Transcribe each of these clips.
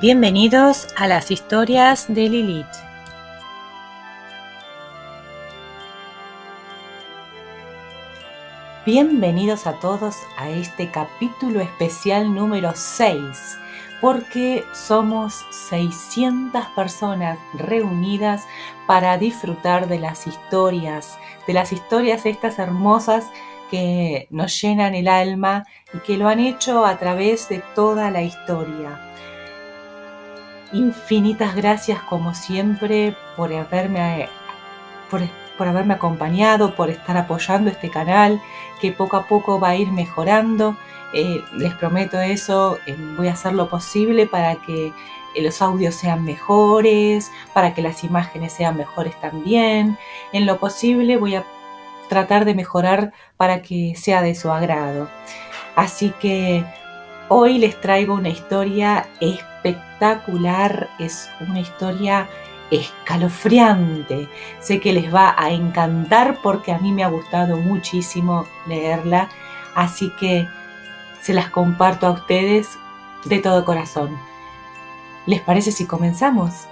Bienvenidos a las historias de Lilith. Bienvenidos a todos a este capítulo especial número 6, porque somos 600 personas reunidas para disfrutar de las historias, de las historias estas hermosas que nos llenan el alma y que lo han hecho a través de toda la historia infinitas gracias como siempre por haberme, por, haberme acompañado, por estar apoyando este canal que poco a poco va a ir mejorando. Eh, les prometo eso, eh, voy a hacer lo posible para que eh, los audios sean mejores, para que las imágenes sean mejores también. En lo posible voy a tratar de mejorar para que sea de su agrado. Así que Hoy les traigo una historia espectacular, es una historia escalofriante. Sé que les va a encantar porque a mí me ha gustado muchísimo leerla, así que se las comparto a ustedes de todo corazón. ¿Les parece si comenzamos?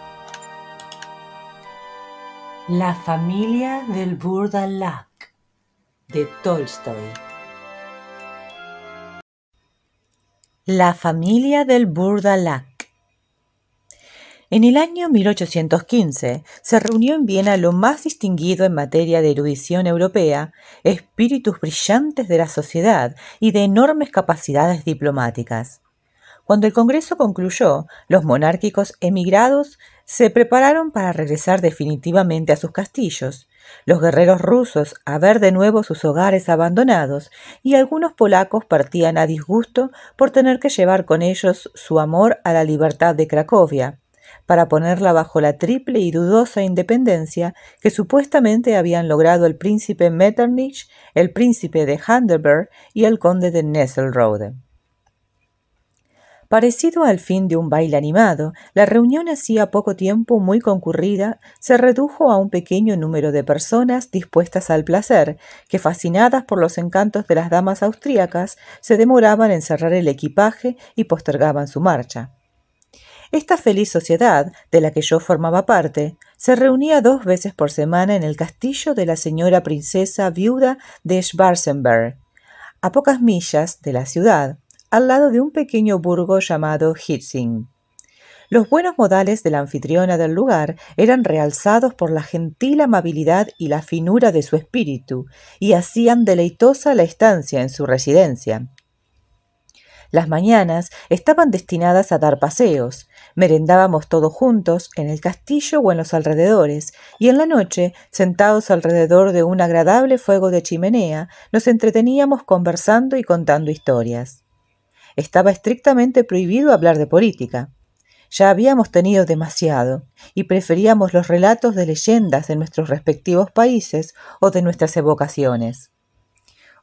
La familia del Burdalak de Tolstoy. La familia del Burdalac. En el año 1815 se reunió en Viena lo más distinguido en materia de erudición europea, espíritus brillantes de la sociedad y de enormes capacidades diplomáticas. Cuando el Congreso concluyó, los monárquicos emigrados se prepararon para regresar definitivamente a sus castillos, los guerreros rusos, a ver de nuevo sus hogares abandonados, y algunos polacos partían a disgusto por tener que llevar con ellos su amor a la libertad de Cracovia, para ponerla bajo la triple y dudosa independencia que supuestamente habían logrado el príncipe Metternich, el príncipe de Handelberg y el conde de Nesselrode. Parecido al fin de un baile animado, la reunión hacía poco tiempo muy concurrida se redujo a un pequeño número de personas dispuestas al placer, que fascinadas por los encantos de las damas austríacas, se demoraban en cerrar el equipaje y postergaban su marcha. Esta feliz sociedad, de la que yo formaba parte, se reunía dos veces por semana en el castillo de la señora princesa viuda de Schwarzenberg, a pocas millas de la ciudad al lado de un pequeño burgo llamado Hitzing. Los buenos modales de la anfitriona del lugar eran realzados por la gentil amabilidad y la finura de su espíritu, y hacían deleitosa la estancia en su residencia. Las mañanas estaban destinadas a dar paseos, merendábamos todos juntos en el castillo o en los alrededores, y en la noche, sentados alrededor de un agradable fuego de chimenea, nos entreteníamos conversando y contando historias. Estaba estrictamente prohibido hablar de política. Ya habíamos tenido demasiado y preferíamos los relatos de leyendas de nuestros respectivos países o de nuestras evocaciones.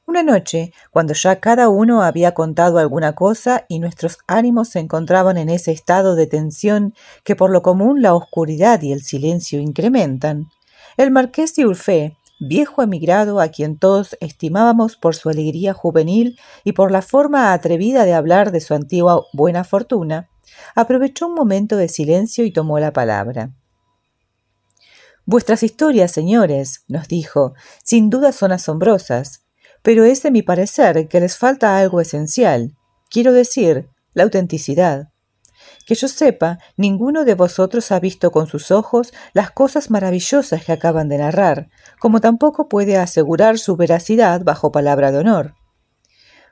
Una noche, cuando ya cada uno había contado alguna cosa y nuestros ánimos se encontraban en ese estado de tensión que por lo común la oscuridad y el silencio incrementan, el marqués de Urfé, viejo emigrado a quien todos estimábamos por su alegría juvenil y por la forma atrevida de hablar de su antigua buena fortuna, aprovechó un momento de silencio y tomó la palabra. Vuestras historias, señores, nos dijo, sin duda son asombrosas, pero es de mi parecer que les falta algo esencial, quiero decir, la autenticidad. Que yo sepa, ninguno de vosotros ha visto con sus ojos las cosas maravillosas que acaban de narrar, como tampoco puede asegurar su veracidad bajo palabra de honor.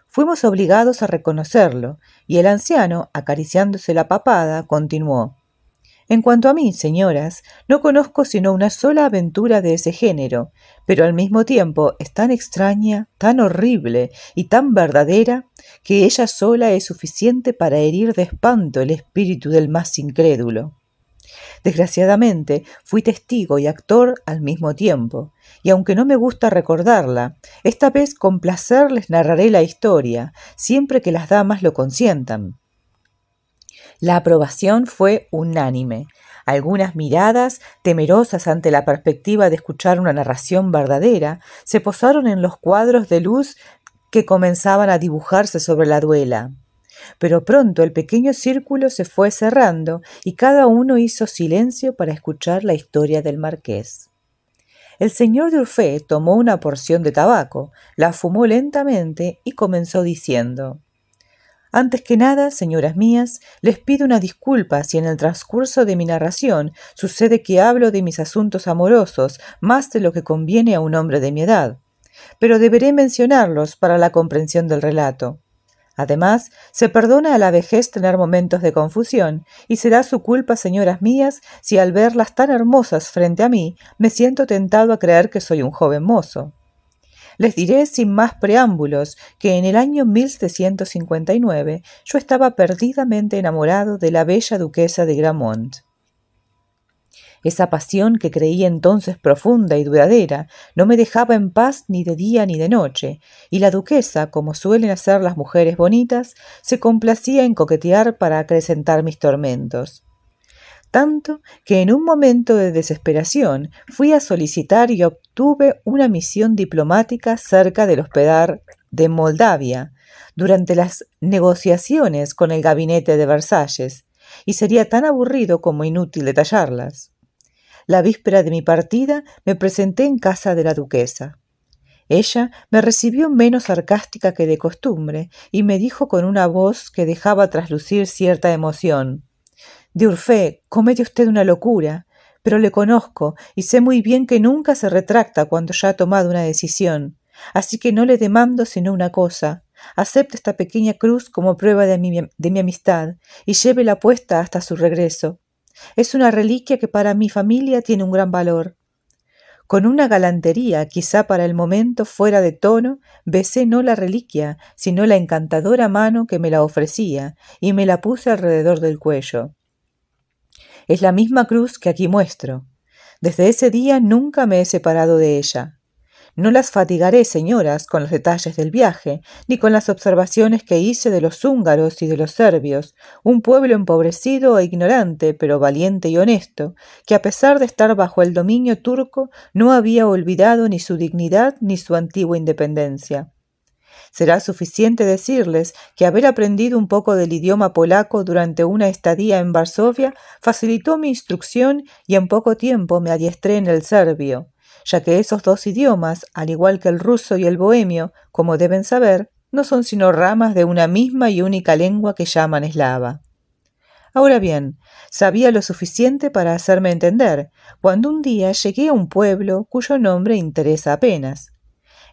Fuimos obligados a reconocerlo, y el anciano, acariciándose la papada, continuó en cuanto a mí, señoras, no conozco sino una sola aventura de ese género, pero al mismo tiempo es tan extraña, tan horrible y tan verdadera, que ella sola es suficiente para herir de espanto el espíritu del más incrédulo. Desgraciadamente, fui testigo y actor al mismo tiempo, y aunque no me gusta recordarla, esta vez con placer les narraré la historia, siempre que las damas lo consientan la aprobación fue unánime. Algunas miradas, temerosas ante la perspectiva de escuchar una narración verdadera, se posaron en los cuadros de luz que comenzaban a dibujarse sobre la duela. Pero pronto el pequeño círculo se fue cerrando y cada uno hizo silencio para escuchar la historia del marqués. El señor de Urfé tomó una porción de tabaco, la fumó lentamente y comenzó diciendo antes que nada, señoras mías, les pido una disculpa si en el transcurso de mi narración sucede que hablo de mis asuntos amorosos más de lo que conviene a un hombre de mi edad, pero deberé mencionarlos para la comprensión del relato. Además, se perdona a la vejez tener momentos de confusión, y será su culpa, señoras mías, si al verlas tan hermosas frente a mí me siento tentado a creer que soy un joven mozo. Les diré sin más preámbulos que en el año 1759 yo estaba perdidamente enamorado de la bella duquesa de Gramont. Esa pasión que creí entonces profunda y duradera no me dejaba en paz ni de día ni de noche, y la duquesa, como suelen hacer las mujeres bonitas, se complacía en coquetear para acrecentar mis tormentos tanto que en un momento de desesperación fui a solicitar y obtuve una misión diplomática cerca del hospedar de Moldavia durante las negociaciones con el gabinete de Versalles, y sería tan aburrido como inútil detallarlas. La víspera de mi partida me presenté en casa de la duquesa. Ella me recibió menos sarcástica que de costumbre y me dijo con una voz que dejaba traslucir cierta emoción «De Urfe, comete usted una locura, pero le conozco y sé muy bien que nunca se retracta cuando ya ha tomado una decisión. Así que no le demando sino una cosa. Acepte esta pequeña cruz como prueba de mi, de mi amistad y llévela puesta hasta su regreso. Es una reliquia que para mi familia tiene un gran valor. Con una galantería, quizá para el momento fuera de tono, besé no la reliquia, sino la encantadora mano que me la ofrecía, y me la puse alrededor del cuello es la misma cruz que aquí muestro. Desde ese día nunca me he separado de ella. No las fatigaré, señoras, con los detalles del viaje, ni con las observaciones que hice de los húngaros y de los serbios, un pueblo empobrecido e ignorante, pero valiente y honesto, que a pesar de estar bajo el dominio turco, no había olvidado ni su dignidad ni su antigua independencia. Será suficiente decirles que haber aprendido un poco del idioma polaco durante una estadía en Varsovia facilitó mi instrucción y en poco tiempo me adiestré en el serbio, ya que esos dos idiomas, al igual que el ruso y el bohemio, como deben saber, no son sino ramas de una misma y única lengua que llaman eslava. Ahora bien, sabía lo suficiente para hacerme entender, cuando un día llegué a un pueblo cuyo nombre interesa apenas.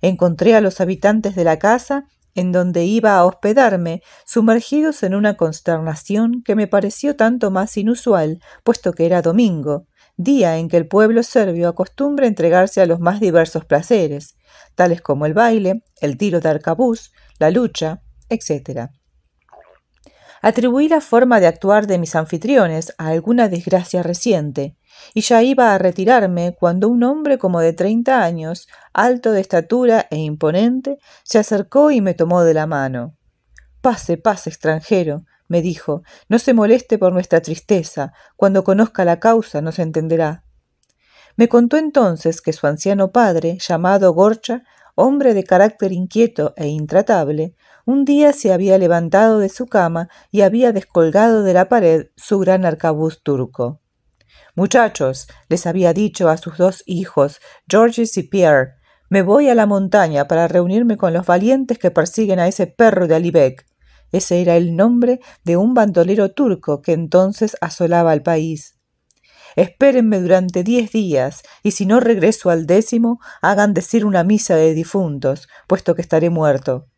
Encontré a los habitantes de la casa en donde iba a hospedarme, sumergidos en una consternación que me pareció tanto más inusual, puesto que era domingo, día en que el pueblo serbio acostumbra entregarse a los más diversos placeres, tales como el baile, el tiro de arcabuz, la lucha, etc. Atribuí la forma de actuar de mis anfitriones a alguna desgracia reciente, y ya iba a retirarme cuando un hombre como de treinta años, alto de estatura e imponente, se acercó y me tomó de la mano. Pase, pase, extranjero, me dijo, no se moleste por nuestra tristeza, cuando conozca la causa nos entenderá. Me contó entonces que su anciano padre, llamado Gorcha, hombre de carácter inquieto e intratable, un día se había levantado de su cama y había descolgado de la pared su gran arcabuz turco. Muchachos, les había dicho a sus dos hijos, Georges y Pierre, me voy a la montaña para reunirme con los valientes que persiguen a ese perro de Alibek. Ese era el nombre de un bandolero turco que entonces asolaba el país. Espérenme durante diez días, y si no regreso al décimo, hagan decir una misa de difuntos, puesto que estaré muerto.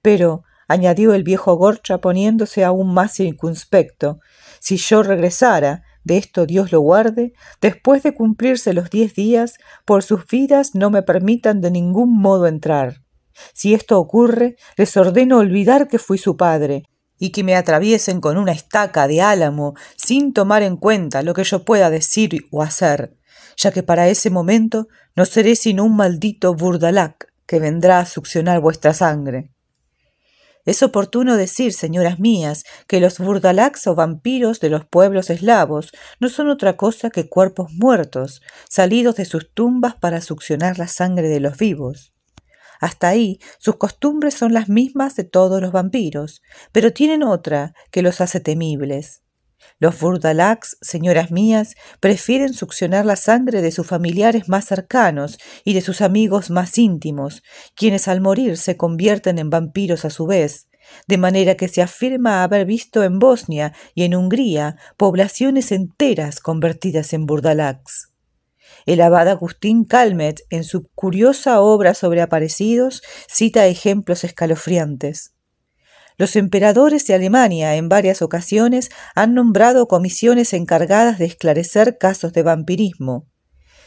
Pero, añadió el viejo Gorcha poniéndose aún más circunspecto, si yo regresara, de esto Dios lo guarde, después de cumplirse los diez días, por sus vidas no me permitan de ningún modo entrar. Si esto ocurre, les ordeno olvidar que fui su padre, y que me atraviesen con una estaca de álamo, sin tomar en cuenta lo que yo pueda decir o hacer, ya que para ese momento no seré sino un maldito burdalac que vendrá a succionar vuestra sangre. Es oportuno decir, señoras mías, que los burdalaks o vampiros de los pueblos eslavos no son otra cosa que cuerpos muertos, salidos de sus tumbas para succionar la sangre de los vivos. Hasta ahí, sus costumbres son las mismas de todos los vampiros, pero tienen otra que los hace temibles. Los Burdalax, señoras mías, prefieren succionar la sangre de sus familiares más cercanos y de sus amigos más íntimos, quienes al morir se convierten en vampiros a su vez, de manera que se afirma haber visto en Bosnia y en Hungría poblaciones enteras convertidas en Burdalax. El abad Agustín Calmet, en su curiosa obra sobre aparecidos, cita ejemplos escalofriantes. Los emperadores de Alemania en varias ocasiones han nombrado comisiones encargadas de esclarecer casos de vampirismo.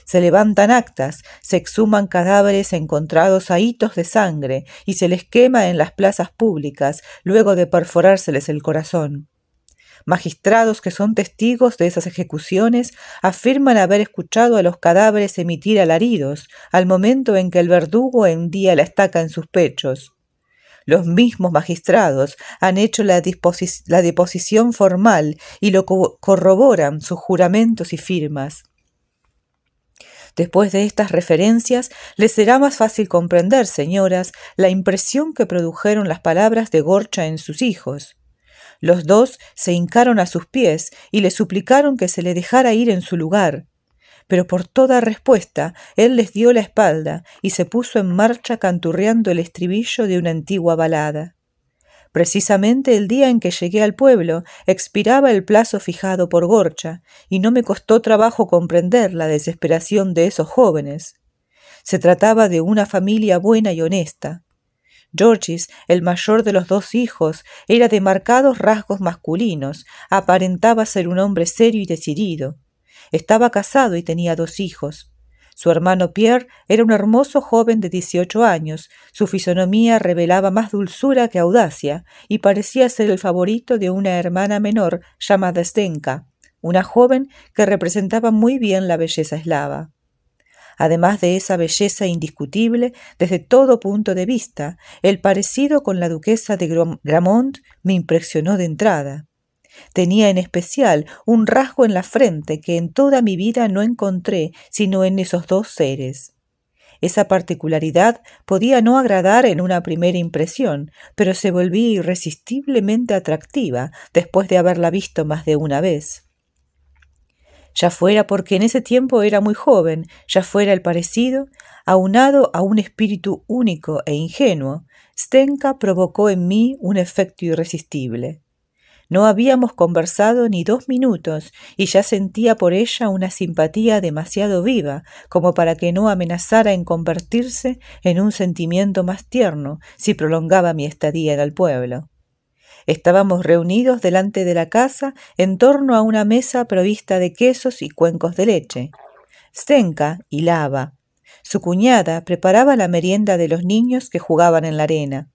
Se levantan actas, se exhuman cadáveres encontrados a hitos de sangre y se les quema en las plazas públicas luego de perforárseles el corazón. Magistrados que son testigos de esas ejecuciones afirman haber escuchado a los cadáveres emitir alaridos al momento en que el verdugo hendía la estaca en sus pechos. Los mismos magistrados han hecho la, deposición formal y lo corroboran sus juramentos y firmas. Después de estas referencias, les será más fácil comprender, señoras, la impresión que produjeron las palabras de Gorcha en sus hijos. Los dos se hincaron a sus pies y le suplicaron que se le dejara ir en su lugar pero por toda respuesta él les dio la espalda y se puso en marcha canturreando el estribillo de una antigua balada. Precisamente el día en que llegué al pueblo expiraba el plazo fijado por Gorcha, y no me costó trabajo comprender la desesperación de esos jóvenes. Se trataba de una familia buena y honesta. Georges, el mayor de los dos hijos, era de marcados rasgos masculinos, aparentaba ser un hombre serio y decidido. Estaba casado y tenía dos hijos. Su hermano Pierre era un hermoso joven de 18 años, su fisonomía revelaba más dulzura que audacia, y parecía ser el favorito de una hermana menor llamada Stenka, una joven que representaba muy bien la belleza eslava. Además de esa belleza indiscutible desde todo punto de vista, el parecido con la duquesa de Gramont me impresionó de entrada. Tenía en especial un rasgo en la frente que en toda mi vida no encontré sino en esos dos seres. Esa particularidad podía no agradar en una primera impresión, pero se volvía irresistiblemente atractiva después de haberla visto más de una vez. Ya fuera porque en ese tiempo era muy joven, ya fuera el parecido, aunado a un espíritu único e ingenuo, Stenka provocó en mí un efecto irresistible. No habíamos conversado ni dos minutos y ya sentía por ella una simpatía demasiado viva como para que no amenazara en convertirse en un sentimiento más tierno si prolongaba mi estadía en el pueblo. Estábamos reunidos delante de la casa en torno a una mesa provista de quesos y cuencos de leche. Stenka hilaba. Su cuñada preparaba la merienda de los niños que jugaban en la arena.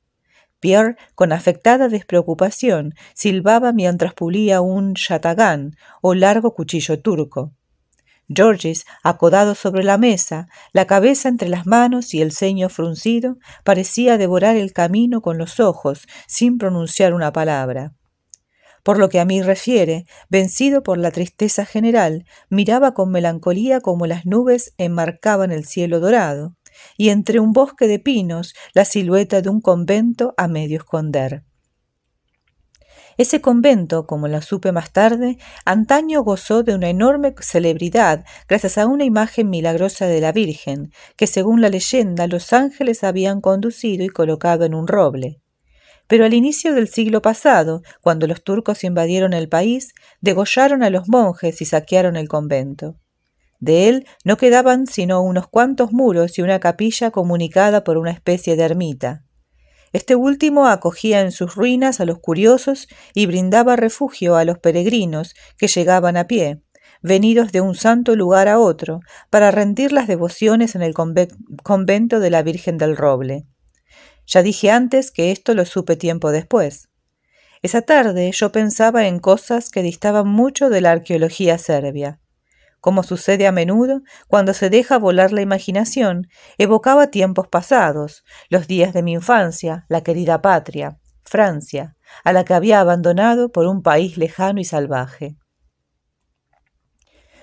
Pierre, con afectada despreocupación, silbaba mientras pulía un chatagán o largo cuchillo turco. Georges, acodado sobre la mesa, la cabeza entre las manos y el ceño fruncido, parecía devorar el camino con los ojos, sin pronunciar una palabra. Por lo que a mí refiere, vencido por la tristeza general, miraba con melancolía como las nubes enmarcaban el cielo dorado, y entre un bosque de pinos la silueta de un convento a medio esconder. Ese convento, como la supe más tarde, antaño gozó de una enorme celebridad gracias a una imagen milagrosa de la Virgen, que según la leyenda los ángeles habían conducido y colocado en un roble. Pero al inicio del siglo pasado, cuando los turcos invadieron el país, degollaron a los monjes y saquearon el convento. De él no quedaban sino unos cuantos muros y una capilla comunicada por una especie de ermita. Este último acogía en sus ruinas a los curiosos y brindaba refugio a los peregrinos que llegaban a pie, venidos de un santo lugar a otro, para rendir las devociones en el convento de la Virgen del Roble. Ya dije antes que esto lo supe tiempo después. Esa tarde yo pensaba en cosas que distaban mucho de la arqueología serbia como sucede a menudo cuando se deja volar la imaginación, evocaba tiempos pasados, los días de mi infancia, la querida patria, Francia, a la que había abandonado por un país lejano y salvaje.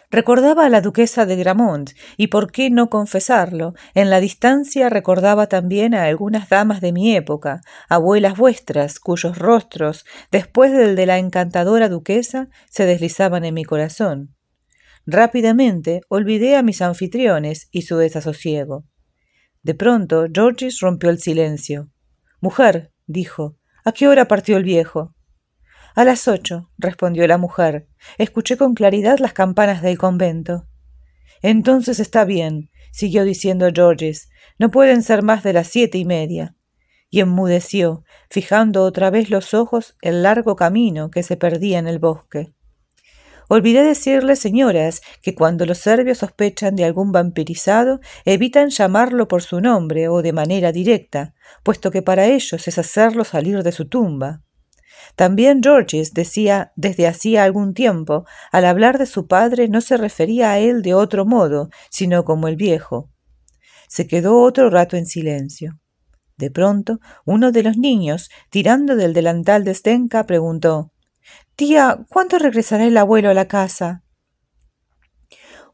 Recordaba a la duquesa de Gramont, y por qué no confesarlo, en la distancia recordaba también a algunas damas de mi época, abuelas vuestras, cuyos rostros, después del de la encantadora duquesa, se deslizaban en mi corazón. Rápidamente olvidé a mis anfitriones y su desasosiego. De pronto, Georges rompió el silencio. Mujer, dijo, ¿a qué hora partió el viejo? A las ocho, respondió la mujer. Escuché con claridad las campanas del convento. Entonces está bien, siguió diciendo Georges. No pueden ser más de las siete y media. Y enmudeció, fijando otra vez los ojos el largo camino que se perdía en el bosque. Olvidé decirles, señoras, que cuando los serbios sospechan de algún vampirizado, evitan llamarlo por su nombre o de manera directa, puesto que para ellos es hacerlo salir de su tumba. También Georges decía desde hacía algún tiempo, al hablar de su padre no se refería a él de otro modo, sino como el viejo. Se quedó otro rato en silencio. De pronto, uno de los niños, tirando del delantal de Stenka, preguntó Tía, ¿cuándo regresará el abuelo a la casa?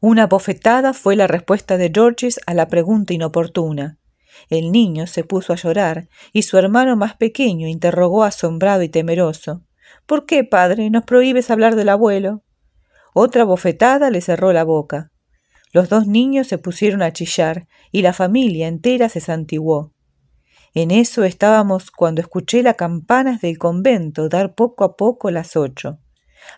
Una bofetada fue la respuesta de Georges a la pregunta inoportuna. El niño se puso a llorar y su hermano más pequeño interrogó asombrado y temeroso. ¿Por qué, padre, nos prohíbes hablar del abuelo? Otra bofetada le cerró la boca. Los dos niños se pusieron a chillar y la familia entera se santiguó. En eso estábamos cuando escuché las campanas del convento dar poco a poco las ocho.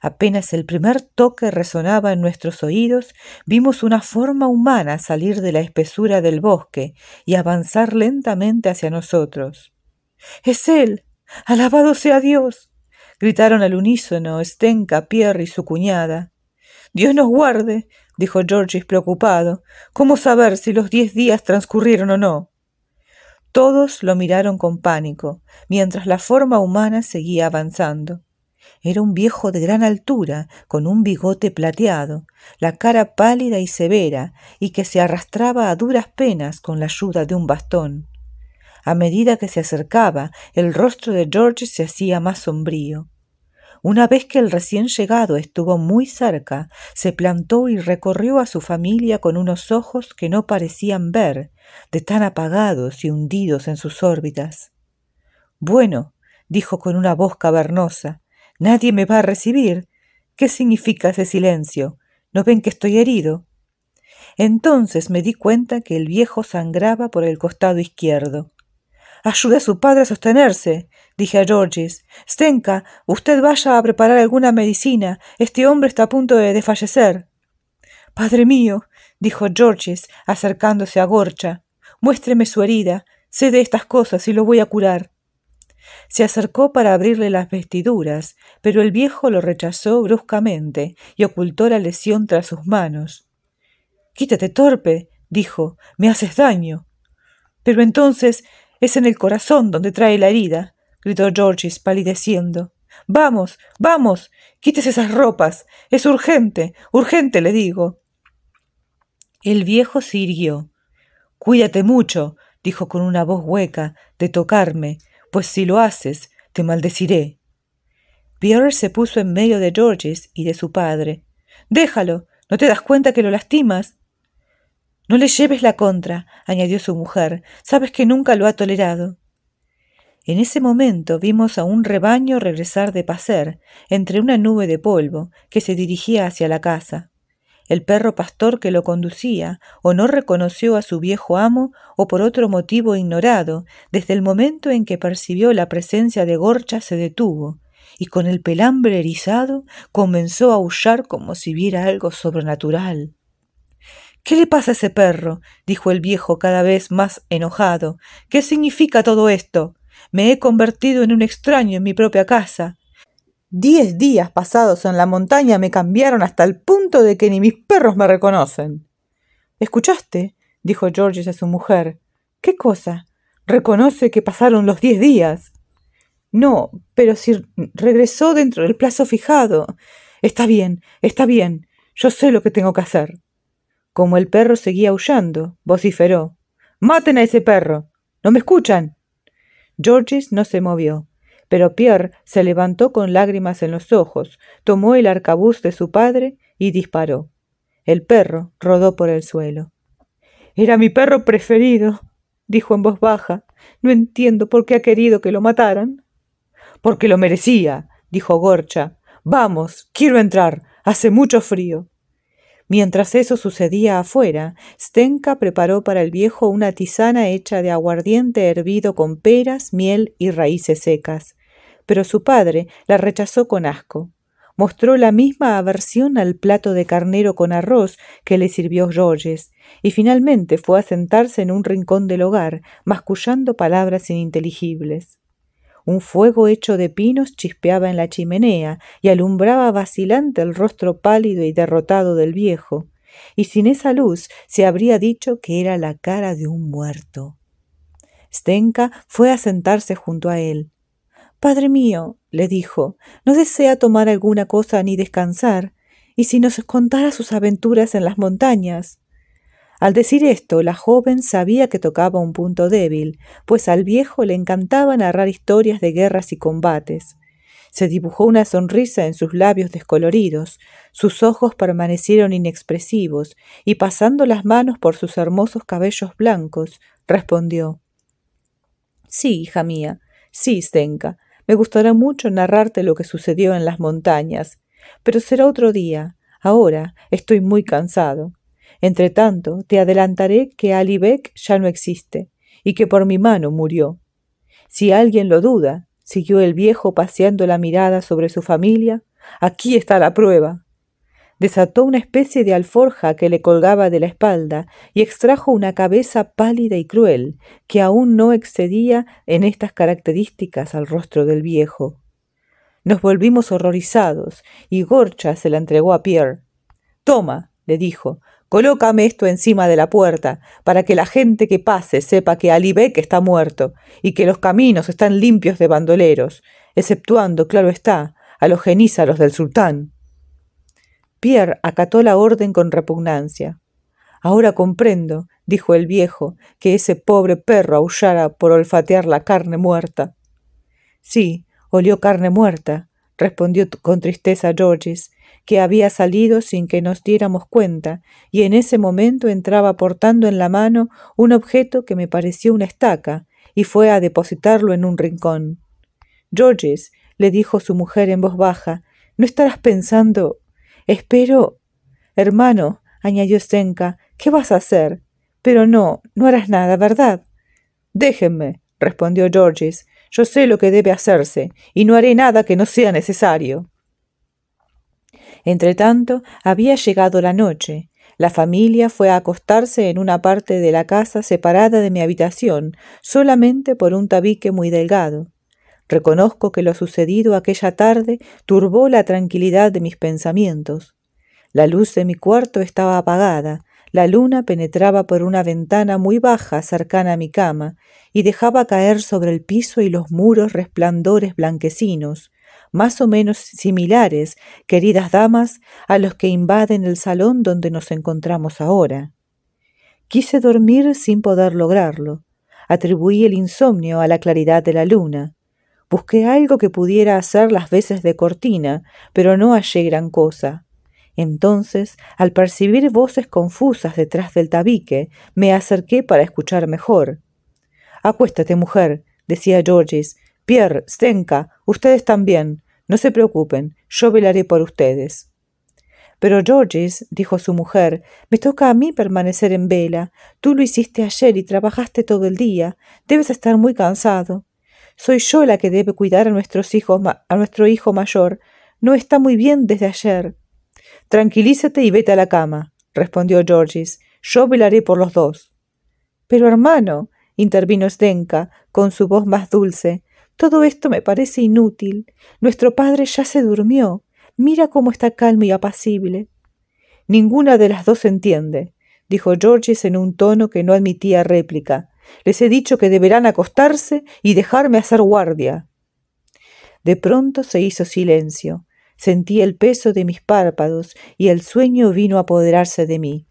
Apenas el primer toque resonaba en nuestros oídos, vimos una forma humana salir de la espesura del bosque y avanzar lentamente hacia nosotros. Es él. Alabado sea Dios. gritaron al unísono Stenka, Pierre y su cuñada. Dios nos guarde, dijo Georges preocupado. ¿Cómo saber si los diez días transcurrieron o no? Todos lo miraron con pánico, mientras la forma humana seguía avanzando. Era un viejo de gran altura, con un bigote plateado, la cara pálida y severa, y que se arrastraba a duras penas con la ayuda de un bastón. A medida que se acercaba, el rostro de George se hacía más sombrío. Una vez que el recién llegado estuvo muy cerca, se plantó y recorrió a su familia con unos ojos que no parecían ver, de tan apagados y hundidos en sus órbitas. Bueno, dijo con una voz cavernosa, nadie me va a recibir. ¿Qué significa ese silencio? ¿No ven que estoy herido? Entonces me di cuenta que el viejo sangraba por el costado izquierdo. Ayude a su padre a sostenerse, dije a Georges. Stenka, usted vaya a preparar alguna medicina. Este hombre está a punto de desfallecer. Padre mío, dijo Georges, acercándose a Gorcha, muéstreme su herida. Sé de estas cosas y lo voy a curar. Se acercó para abrirle las vestiduras, pero el viejo lo rechazó bruscamente y ocultó la lesión tras sus manos. Quítate, torpe, dijo, me haces daño. Pero entonces es en el corazón donde trae la herida, gritó Georges, palideciendo. Vamos, vamos, quites esas ropas. Es urgente, urgente, le digo. El viejo se irguió. Cuídate mucho, dijo con una voz hueca, de tocarme, pues si lo haces, te maldeciré. Pierre se puso en medio de Georges y de su padre. Déjalo, ¿no te das cuenta que lo lastimas? No le lleves la contra, añadió su mujer. Sabes que nunca lo ha tolerado. En ese momento vimos a un rebaño regresar de paser entre una nube de polvo, que se dirigía hacia la casa. El perro pastor que lo conducía o no reconoció a su viejo amo o por otro motivo ignorado, desde el momento en que percibió la presencia de Gorcha se detuvo, y con el pelambre erizado comenzó a aullar como si viera algo sobrenatural. ¿Qué le pasa a ese perro? dijo el viejo cada vez más enojado. ¿Qué significa todo esto? Me he convertido en un extraño en mi propia casa. Diez días pasados en la montaña me cambiaron hasta el punto de que ni mis perros me reconocen. ¿Escuchaste? dijo Georges a su mujer. ¿Qué cosa? Reconoce que pasaron los diez días. No, pero si regresó dentro del plazo fijado. Está bien, está bien. Yo sé lo que tengo que hacer. Como el perro seguía aullando, vociferó. ¡Maten a ese perro! ¡No me escuchan! Georges no se movió, pero Pierre se levantó con lágrimas en los ojos, tomó el arcabuz de su padre y disparó. El perro rodó por el suelo. Era mi perro preferido, dijo en voz baja. No entiendo por qué ha querido que lo mataran. Porque lo merecía, dijo Gorcha. Vamos, quiero entrar. Hace mucho frío. Mientras eso sucedía afuera, Stenka preparó para el viejo una tisana hecha de aguardiente hervido con peras, miel y raíces secas. Pero su padre la rechazó con asco. Mostró la misma aversión al plato de carnero con arroz que le sirvió Georges, y finalmente fue a sentarse en un rincón del hogar, mascullando palabras ininteligibles. Un fuego hecho de pinos chispeaba en la chimenea y alumbraba vacilante el rostro pálido y derrotado del viejo, y sin esa luz se habría dicho que era la cara de un muerto. Stenka fue a sentarse junto a él. Padre mío, le dijo, no desea tomar alguna cosa ni descansar, y si nos contara sus aventuras en las montañas. Al decir esto, la joven sabía que tocaba un punto débil, pues al viejo le encantaba narrar historias de guerras y combates. Se dibujó una sonrisa en sus labios descoloridos, sus ojos permanecieron inexpresivos, y pasando las manos por sus hermosos cabellos blancos, respondió Sí, hija mía, sí, Stenka, me gustará mucho narrarte lo que sucedió en las montañas, pero será otro día. Ahora estoy muy cansado. Entre tanto, te adelantaré que Ali Beck ya no existe y que por mi mano murió. Si alguien lo duda, siguió el viejo paseando la mirada sobre su familia, aquí está la prueba. Desató una especie de alforja que le colgaba de la espalda y extrajo una cabeza pálida y cruel que aún no excedía en estas características al rostro del viejo. Nos volvimos horrorizados y Gorcha se la entregó a Pierre. Toma, le dijo, Colócame esto encima de la puerta, para que la gente que pase sepa que Alibek está muerto y que los caminos están limpios de bandoleros, exceptuando, claro está, a los genízaros del sultán. Pierre acató la orden con repugnancia. Ahora comprendo, dijo el viejo, que ese pobre perro aullara por olfatear la carne muerta. Sí, olió carne muerta, respondió con tristeza Georges, que había salido sin que nos diéramos cuenta, y en ese momento entraba portando en la mano un objeto que me pareció una estaca, y fue a depositarlo en un rincón. Georges, le dijo su mujer en voz baja, ¿no estarás pensando? Espero. Hermano, añadió Senka, ¿qué vas a hacer? Pero no, no harás nada, ¿verdad? Déjenme, respondió Georges. Yo sé lo que debe hacerse, y no haré nada que no sea necesario. Entretanto, había llegado la noche. La familia fue a acostarse en una parte de la casa separada de mi habitación, solamente por un tabique muy delgado. Reconozco que lo sucedido aquella tarde turbó la tranquilidad de mis pensamientos. La luz de mi cuarto estaba apagada, la luna penetraba por una ventana muy baja cercana a mi cama y dejaba caer sobre el piso y los muros resplandores blanquecinos, más o menos similares, queridas damas, a los que invaden el salón donde nos encontramos ahora. Quise dormir sin poder lograrlo. Atribuí el insomnio a la claridad de la luna. Busqué algo que pudiera hacer las veces de cortina, pero no hallé gran cosa. Entonces, al percibir voces confusas detrás del tabique, me acerqué para escuchar mejor. Acuéstate, mujer, decía Georges, Pierre, Stenka, ustedes también. No se preocupen, yo velaré por ustedes. Pero Georges, dijo su mujer, me toca a mí permanecer en vela. Tú lo hiciste ayer y trabajaste todo el día. Debes estar muy cansado. Soy yo la que debe cuidar a nuestros hijos a nuestro hijo mayor. No está muy bien desde ayer. Tranquilízate y vete a la cama, respondió Georges. Yo velaré por los dos. Pero hermano, intervino Stenka, con su voz más dulce, todo esto me parece inútil. Nuestro padre ya se durmió. Mira cómo está calmo y apacible. Ninguna de las dos entiende, dijo Georges en un tono que no admitía réplica. Les he dicho que deberán acostarse y dejarme hacer guardia. De pronto se hizo silencio. Sentí el peso de mis párpados y el sueño vino a apoderarse de mí.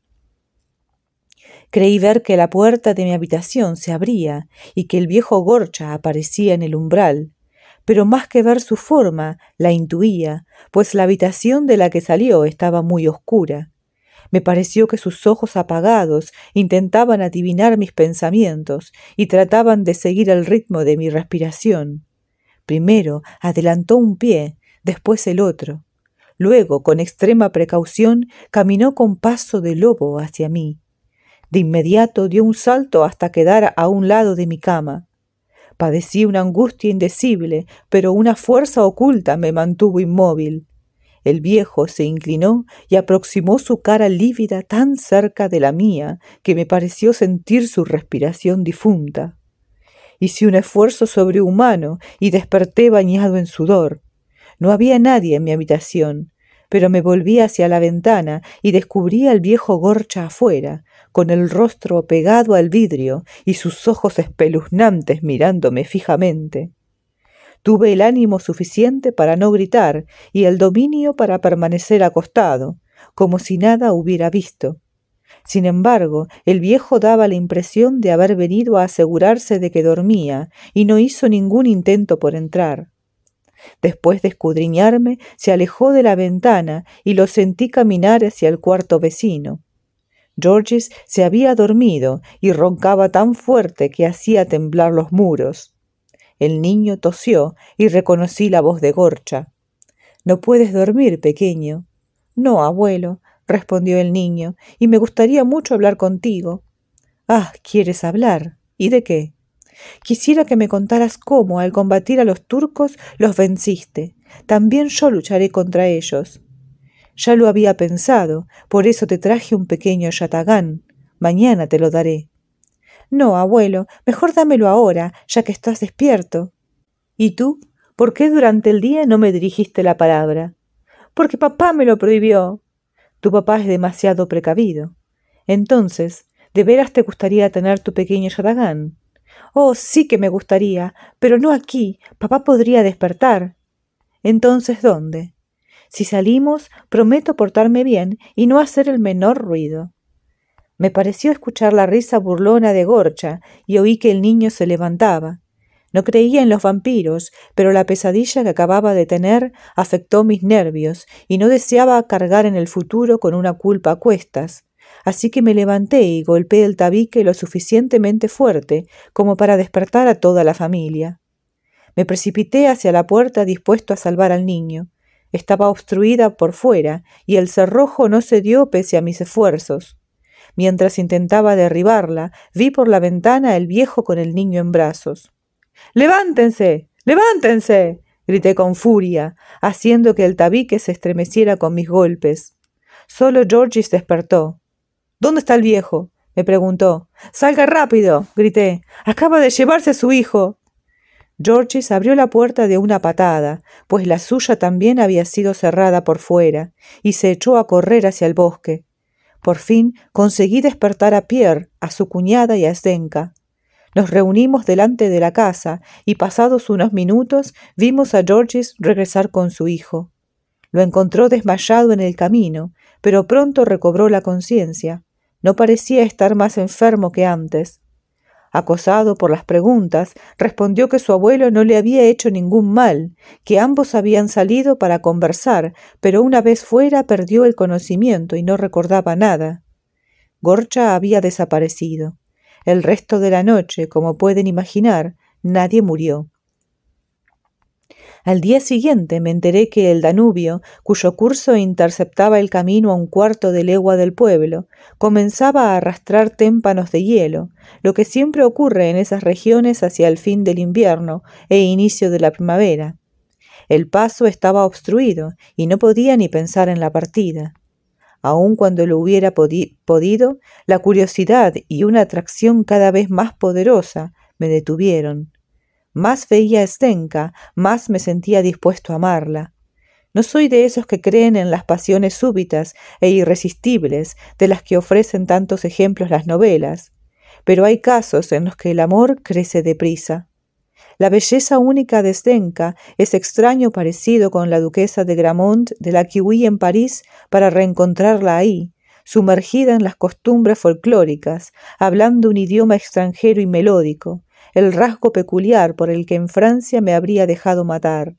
Creí ver que la puerta de mi habitación se abría y que el viejo Gorcha aparecía en el umbral, pero más que ver su forma, la intuía, pues la habitación de la que salió estaba muy oscura. Me pareció que sus ojos apagados intentaban adivinar mis pensamientos y trataban de seguir el ritmo de mi respiración. Primero adelantó un pie, después el otro. Luego, con extrema precaución, caminó con paso de lobo hacia mí, de inmediato dio un salto hasta quedar a un lado de mi cama. Padecí una angustia indecible, pero una fuerza oculta me mantuvo inmóvil. El viejo se inclinó y aproximó su cara lívida tan cerca de la mía que me pareció sentir su respiración difunta. Hice un esfuerzo sobrehumano y desperté bañado en sudor. No había nadie en mi habitación pero me volví hacia la ventana y descubrí al viejo Gorcha afuera, con el rostro pegado al vidrio y sus ojos espeluznantes mirándome fijamente. Tuve el ánimo suficiente para no gritar y el dominio para permanecer acostado, como si nada hubiera visto. Sin embargo, el viejo daba la impresión de haber venido a asegurarse de que dormía y no hizo ningún intento por entrar. Después de escudriñarme, se alejó de la ventana y lo sentí caminar hacia el cuarto vecino. Georges se había dormido y roncaba tan fuerte que hacía temblar los muros. El niño tosió y reconocí la voz de Gorcha. No puedes dormir, pequeño. No, abuelo, respondió el niño, y me gustaría mucho hablar contigo. Ah, ¿quieres hablar? ¿Y de qué? Quisiera que me contaras cómo, al combatir a los turcos, los venciste. También yo lucharé contra ellos. Ya lo había pensado, por eso te traje un pequeño yatagán. Mañana te lo daré. No, abuelo, mejor dámelo ahora, ya que estás despierto. ¿Y tú? ¿Por qué durante el día no me dirigiste la palabra? Porque papá me lo prohibió. Tu papá es demasiado precavido. Entonces, ¿de veras te gustaría tener tu pequeño yatagán? Oh, sí que me gustaría, pero no aquí. Papá podría despertar. Entonces, ¿dónde? Si salimos, prometo portarme bien y no hacer el menor ruido. Me pareció escuchar la risa burlona de Gorcha y oí que el niño se levantaba. No creía en los vampiros, pero la pesadilla que acababa de tener afectó mis nervios y no deseaba cargar en el futuro con una culpa a cuestas. Así que me levanté y golpeé el tabique lo suficientemente fuerte como para despertar a toda la familia. Me precipité hacia la puerta dispuesto a salvar al niño. Estaba obstruida por fuera y el cerrojo no cedió pese a mis esfuerzos. Mientras intentaba derribarla, vi por la ventana el viejo con el niño en brazos. ¡Levántense! ¡Levántense! grité con furia, haciendo que el tabique se estremeciera con mis golpes. Solo Georgis despertó. ¿Dónde está el viejo? me preguntó. Salga rápido, grité. Acaba de llevarse su hijo. Georges abrió la puerta de una patada, pues la suya también había sido cerrada por fuera, y se echó a correr hacia el bosque. Por fin conseguí despertar a Pierre, a su cuñada y a Zdenka. Nos reunimos delante de la casa y pasados unos minutos vimos a Georges regresar con su hijo. Lo encontró desmayado en el camino, pero pronto recobró la conciencia. No parecía estar más enfermo que antes. Acosado por las preguntas, respondió que su abuelo no le había hecho ningún mal, que ambos habían salido para conversar, pero una vez fuera perdió el conocimiento y no recordaba nada. Gorcha había desaparecido. El resto de la noche, como pueden imaginar, nadie murió. Al día siguiente me enteré que el Danubio, cuyo curso interceptaba el camino a un cuarto de legua del pueblo, comenzaba a arrastrar témpanos de hielo, lo que siempre ocurre en esas regiones hacia el fin del invierno e inicio de la primavera. El paso estaba obstruido y no podía ni pensar en la partida. Aun cuando lo hubiera podido, la curiosidad y una atracción cada vez más poderosa me detuvieron más veía a más me sentía dispuesto a amarla. No soy de esos que creen en las pasiones súbitas e irresistibles de las que ofrecen tantos ejemplos las novelas, pero hay casos en los que el amor crece deprisa. La belleza única de Stenka es extraño parecido con la duquesa de Gramont de la que huí en París para reencontrarla ahí, sumergida en las costumbres folclóricas, hablando un idioma extranjero y melódico el rasgo peculiar por el que en Francia me habría dejado matar.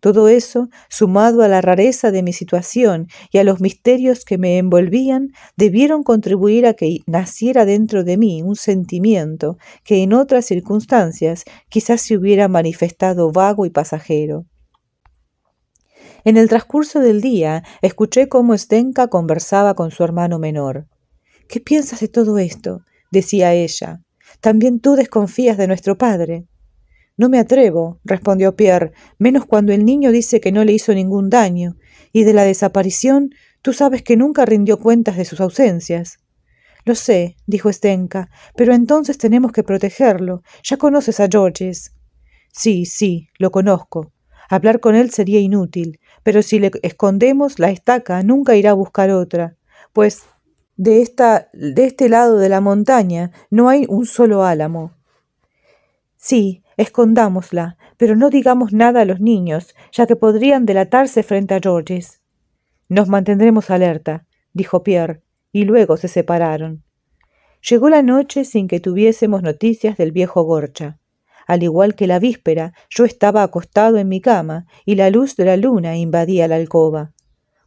Todo eso, sumado a la rareza de mi situación y a los misterios que me envolvían, debieron contribuir a que naciera dentro de mí un sentimiento que en otras circunstancias quizás se hubiera manifestado vago y pasajero. En el transcurso del día escuché cómo Stenka conversaba con su hermano menor. ¿Qué piensas de todo esto? decía ella. También tú desconfías de nuestro padre. No me atrevo, respondió Pierre, menos cuando el niño dice que no le hizo ningún daño, y de la desaparición tú sabes que nunca rindió cuentas de sus ausencias. Lo sé, dijo Stenka, pero entonces tenemos que protegerlo. Ya conoces a Georges. Sí, sí, lo conozco. Hablar con él sería inútil, pero si le escondemos la estaca nunca irá a buscar otra, pues de, esta, de este lado de la montaña no hay un solo álamo. Sí, escondámosla, pero no digamos nada a los niños, ya que podrían delatarse frente a Georges. Nos mantendremos alerta, dijo Pierre, y luego se separaron. Llegó la noche sin que tuviésemos noticias del viejo Gorcha. Al igual que la víspera, yo estaba acostado en mi cama y la luz de la luna invadía la alcoba.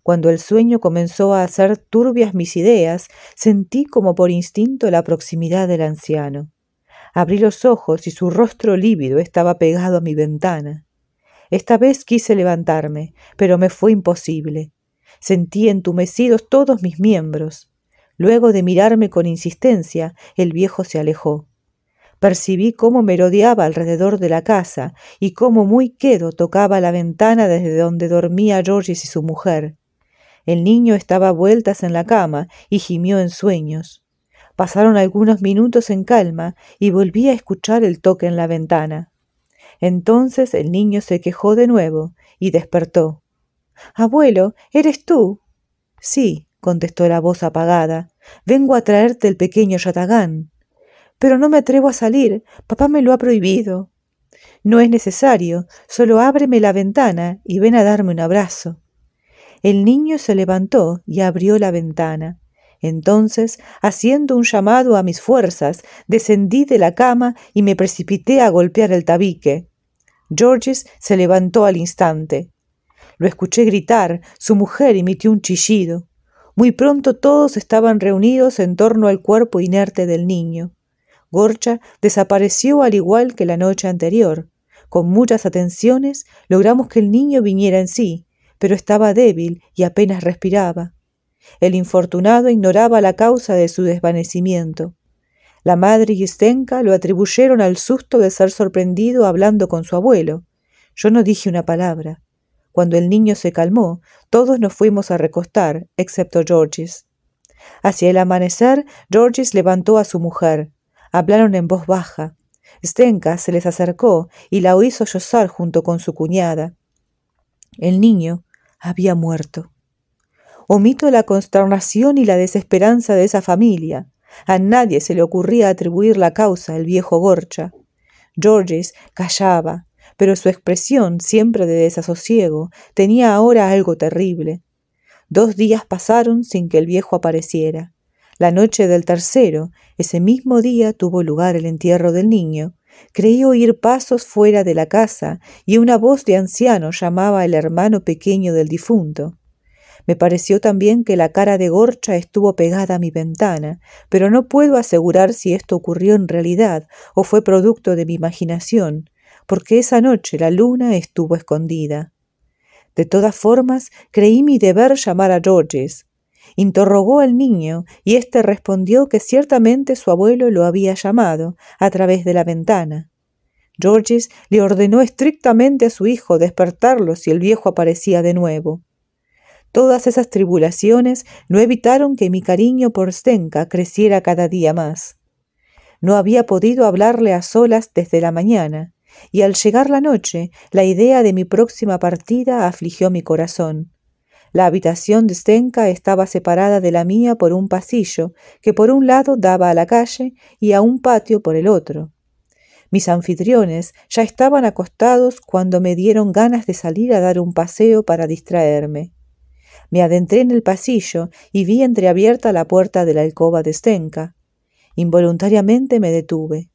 Cuando el sueño comenzó a hacer turbias mis ideas, sentí como por instinto la proximidad del anciano. Abrí los ojos y su rostro lívido estaba pegado a mi ventana. Esta vez quise levantarme, pero me fue imposible. Sentí entumecidos todos mis miembros. Luego de mirarme con insistencia, el viejo se alejó. Percibí cómo merodeaba alrededor de la casa y cómo muy quedo tocaba la ventana desde donde dormía Georges y su mujer. El niño estaba vueltas en la cama y gimió en sueños. Pasaron algunos minutos en calma y volví a escuchar el toque en la ventana. Entonces el niño se quejó de nuevo y despertó. Abuelo, ¿eres tú? Sí, contestó la voz apagada. Vengo a traerte el pequeño yatagán. Pero no me atrevo a salir. Papá me lo ha prohibido. No es necesario. Solo ábreme la ventana y ven a darme un abrazo. El niño se levantó y abrió la ventana. Entonces, haciendo un llamado a mis fuerzas, descendí de la cama y me precipité a golpear el tabique. Georges se levantó al instante. Lo escuché gritar, su mujer emitió un chillido. Muy pronto todos estaban reunidos en torno al cuerpo inerte del niño. Gorcha desapareció al igual que la noche anterior. Con muchas atenciones logramos que el niño viniera en sí, pero estaba débil y apenas respiraba. El infortunado ignoraba la causa de su desvanecimiento. La madre y Stenka lo atribuyeron al susto de ser sorprendido hablando con su abuelo. Yo no dije una palabra. Cuando el niño se calmó, todos nos fuimos a recostar, excepto Georges. Hacia el amanecer, Georges levantó a su mujer. Hablaron en voz baja. Stenka se les acercó y la hizo llorar junto con su cuñada. El niño, había muerto. Omito la consternación y la desesperanza de esa familia. A nadie se le ocurría atribuir la causa al viejo Gorcha. Georges callaba, pero su expresión, siempre de desasosiego, tenía ahora algo terrible. Dos días pasaron sin que el viejo apareciera. La noche del tercero, ese mismo día, tuvo lugar el entierro del niño, Creí oír pasos fuera de la casa y una voz de anciano llamaba al hermano pequeño del difunto. Me pareció también que la cara de Gorcha estuvo pegada a mi ventana, pero no puedo asegurar si esto ocurrió en realidad o fue producto de mi imaginación, porque esa noche la luna estuvo escondida. De todas formas, creí mi deber llamar a Georges, Interrogó al niño y éste respondió que ciertamente su abuelo lo había llamado a través de la ventana. Georges le ordenó estrictamente a su hijo despertarlo si el viejo aparecía de nuevo. Todas esas tribulaciones no evitaron que mi cariño por Stenka creciera cada día más. No había podido hablarle a solas desde la mañana, y al llegar la noche, la idea de mi próxima partida afligió mi corazón. La habitación de Stenka estaba separada de la mía por un pasillo que por un lado daba a la calle y a un patio por el otro. Mis anfitriones ya estaban acostados cuando me dieron ganas de salir a dar un paseo para distraerme. Me adentré en el pasillo y vi entreabierta la puerta de la alcoba de Stenka. Involuntariamente me detuve.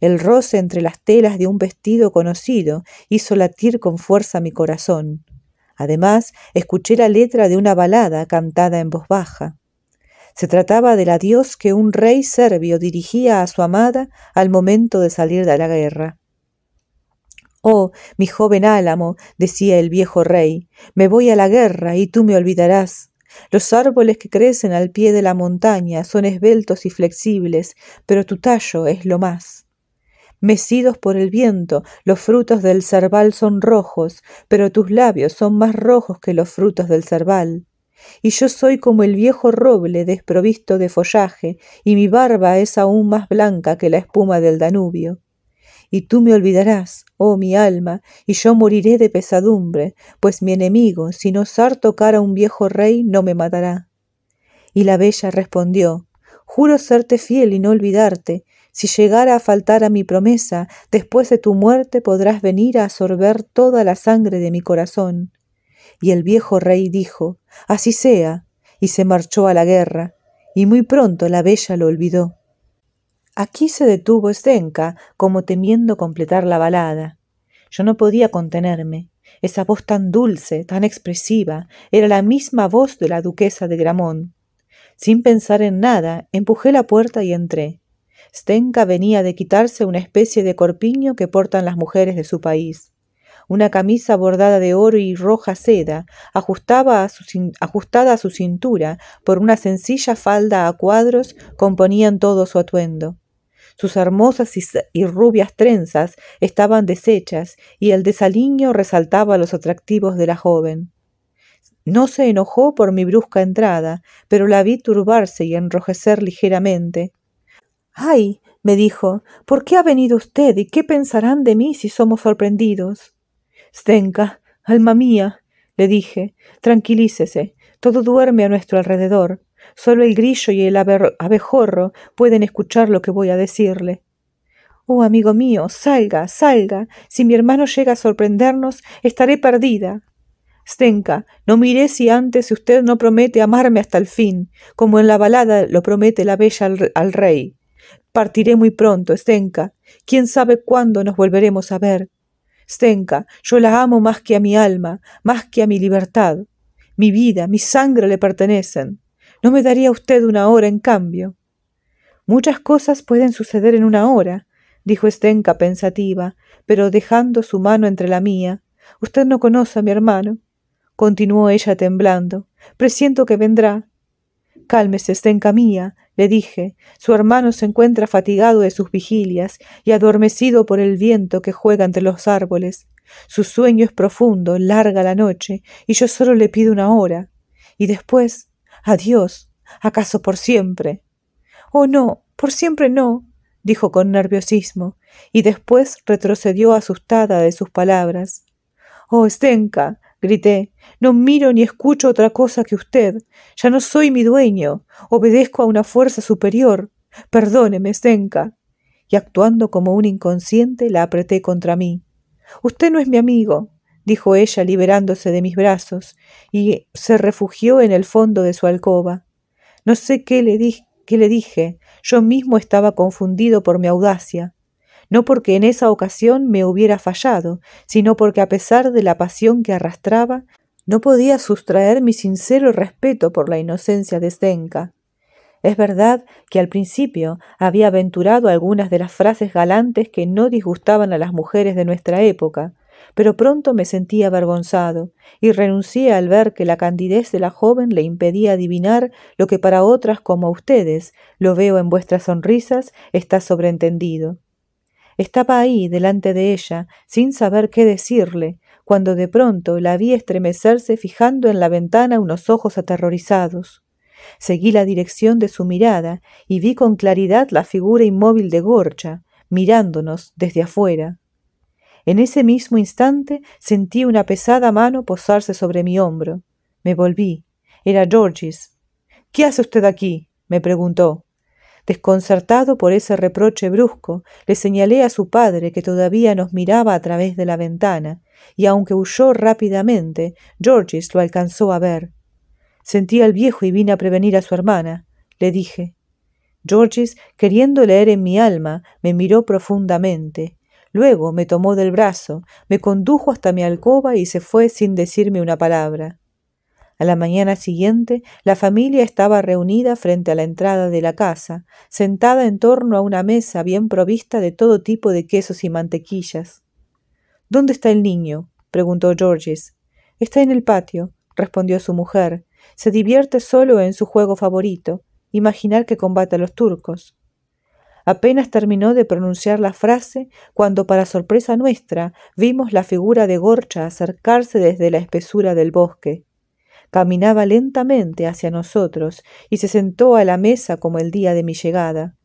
El roce entre las telas de un vestido conocido hizo latir con fuerza mi corazón. Además, escuché la letra de una balada cantada en voz baja. Se trataba del adiós que un rey serbio dirigía a su amada al momento de salir de la guerra. Oh, mi joven álamo, decía el viejo rey, me voy a la guerra y tú me olvidarás. Los árboles que crecen al pie de la montaña son esbeltos y flexibles, pero tu tallo es lo más mecidos por el viento, los frutos del cerval son rojos, pero tus labios son más rojos que los frutos del cerval. Y yo soy como el viejo roble desprovisto de follaje, y mi barba es aún más blanca que la espuma del Danubio. Y tú me olvidarás, oh mi alma, y yo moriré de pesadumbre, pues mi enemigo, sin osar tocar a un viejo rey, no me matará. Y la bella respondió, Juro serte fiel y no olvidarte, si llegara a faltar a mi promesa, después de tu muerte podrás venir a absorber toda la sangre de mi corazón. Y el viejo rey dijo, Así sea, y se marchó a la guerra, y muy pronto la bella lo olvidó. Aquí se detuvo Estenca como temiendo completar la balada. Yo no podía contenerme. Esa voz tan dulce, tan expresiva, era la misma voz de la duquesa de Gramont. Sin pensar en nada, empujé la puerta y entré. Stenka venía de quitarse una especie de corpiño que portan las mujeres de su país. Una camisa bordada de oro y roja seda, ajustaba ajustada a su cintura por una sencilla falda a cuadros, componían todo su atuendo. Sus hermosas y, y rubias trenzas estaban deshechas y el desaliño resaltaba los atractivos de la joven. No se enojó por mi brusca entrada, pero la vi turbarse y enrojecer ligeramente, Ay, me dijo, ¿por qué ha venido usted y qué pensarán de mí si somos sorprendidos? Stenka, alma mía, le dije, tranquilícese, todo duerme a nuestro alrededor. Solo el grillo y el abejorro pueden escuchar lo que voy a decirle. Oh, amigo mío, salga, salga. Si mi hermano llega a sorprendernos, estaré perdida. Stenka, no miré si antes usted no promete amarme hasta el fin, como en la balada lo promete la bella al rey. Partiré muy pronto, Stenka. ¿Quién sabe cuándo nos volveremos a ver? Stenka, yo la amo más que a mi alma, más que a mi libertad. Mi vida, mi sangre le pertenecen. No me daría usted una hora en cambio. Muchas cosas pueden suceder en una hora, dijo Stenka pensativa, pero dejando su mano entre la mía. Usted no conoce a mi hermano, continuó ella temblando. Presiento que vendrá. Cálmese, Stenka mía, le dije, su hermano se encuentra fatigado de sus vigilias y adormecido por el viento que juega entre los árboles. Su sueño es profundo, larga la noche, y yo solo le pido una hora. Y después, adiós, acaso por siempre. Oh, no, por siempre no, dijo con nerviosismo, y después retrocedió asustada de sus palabras. Oh, Stenka, grité, no miro ni escucho otra cosa que usted. Ya no soy mi dueño, obedezco a una fuerza superior. Perdóneme, Senka. Y actuando como un inconsciente, la apreté contra mí. Usted no es mi amigo, dijo ella, liberándose de mis brazos, y se refugió en el fondo de su alcoba. No sé qué le, qué le dije, yo mismo estaba confundido por mi audacia no porque en esa ocasión me hubiera fallado, sino porque a pesar de la pasión que arrastraba, no podía sustraer mi sincero respeto por la inocencia de Stenka. Es verdad que al principio había aventurado algunas de las frases galantes que no disgustaban a las mujeres de nuestra época, pero pronto me sentí avergonzado y renuncié al ver que la candidez de la joven le impedía adivinar lo que para otras como ustedes, lo veo en vuestras sonrisas, está sobreentendido. Estaba ahí delante de ella, sin saber qué decirle, cuando de pronto la vi estremecerse fijando en la ventana unos ojos aterrorizados. Seguí la dirección de su mirada y vi con claridad la figura inmóvil de Gorcha, mirándonos desde afuera. En ese mismo instante sentí una pesada mano posarse sobre mi hombro. Me volví. Era Georges. ¿Qué hace usted aquí? me preguntó. Desconcertado por ese reproche brusco, le señalé a su padre que todavía nos miraba a través de la ventana, y aunque huyó rápidamente, Georges lo alcanzó a ver. Sentí al viejo y vine a prevenir a su hermana. Le dije. Georges, queriendo leer en mi alma, me miró profundamente. Luego me tomó del brazo, me condujo hasta mi alcoba y se fue sin decirme una palabra. A la mañana siguiente, la familia estaba reunida frente a la entrada de la casa, sentada en torno a una mesa bien provista de todo tipo de quesos y mantequillas. ¿Dónde está el niño? preguntó Georges. Está en el patio, respondió su mujer. Se divierte solo en su juego favorito, imaginar que combate a los turcos. Apenas terminó de pronunciar la frase cuando, para sorpresa nuestra, vimos la figura de Gorcha acercarse desde la espesura del bosque caminaba lentamente hacia nosotros y se sentó a la mesa como el día de mi llegada.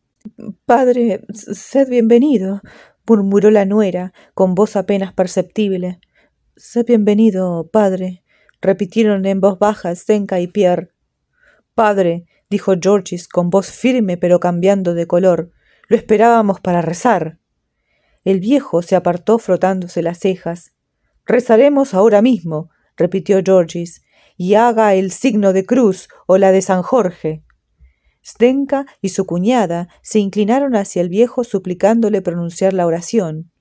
Padre, sed bienvenido, murmuró la nuera, con voz apenas perceptible. Sed bienvenido, padre, repitieron en voz baja Zenka y Pierre. Padre, dijo Georgis con voz firme pero cambiando de color, lo esperábamos para rezar. El viejo se apartó frotándose las cejas. Rezaremos ahora mismo, repitió Georgis, y haga el signo de cruz o la de San Jorge. Stenka y su cuñada se inclinaron hacia el viejo suplicándole pronunciar la oración.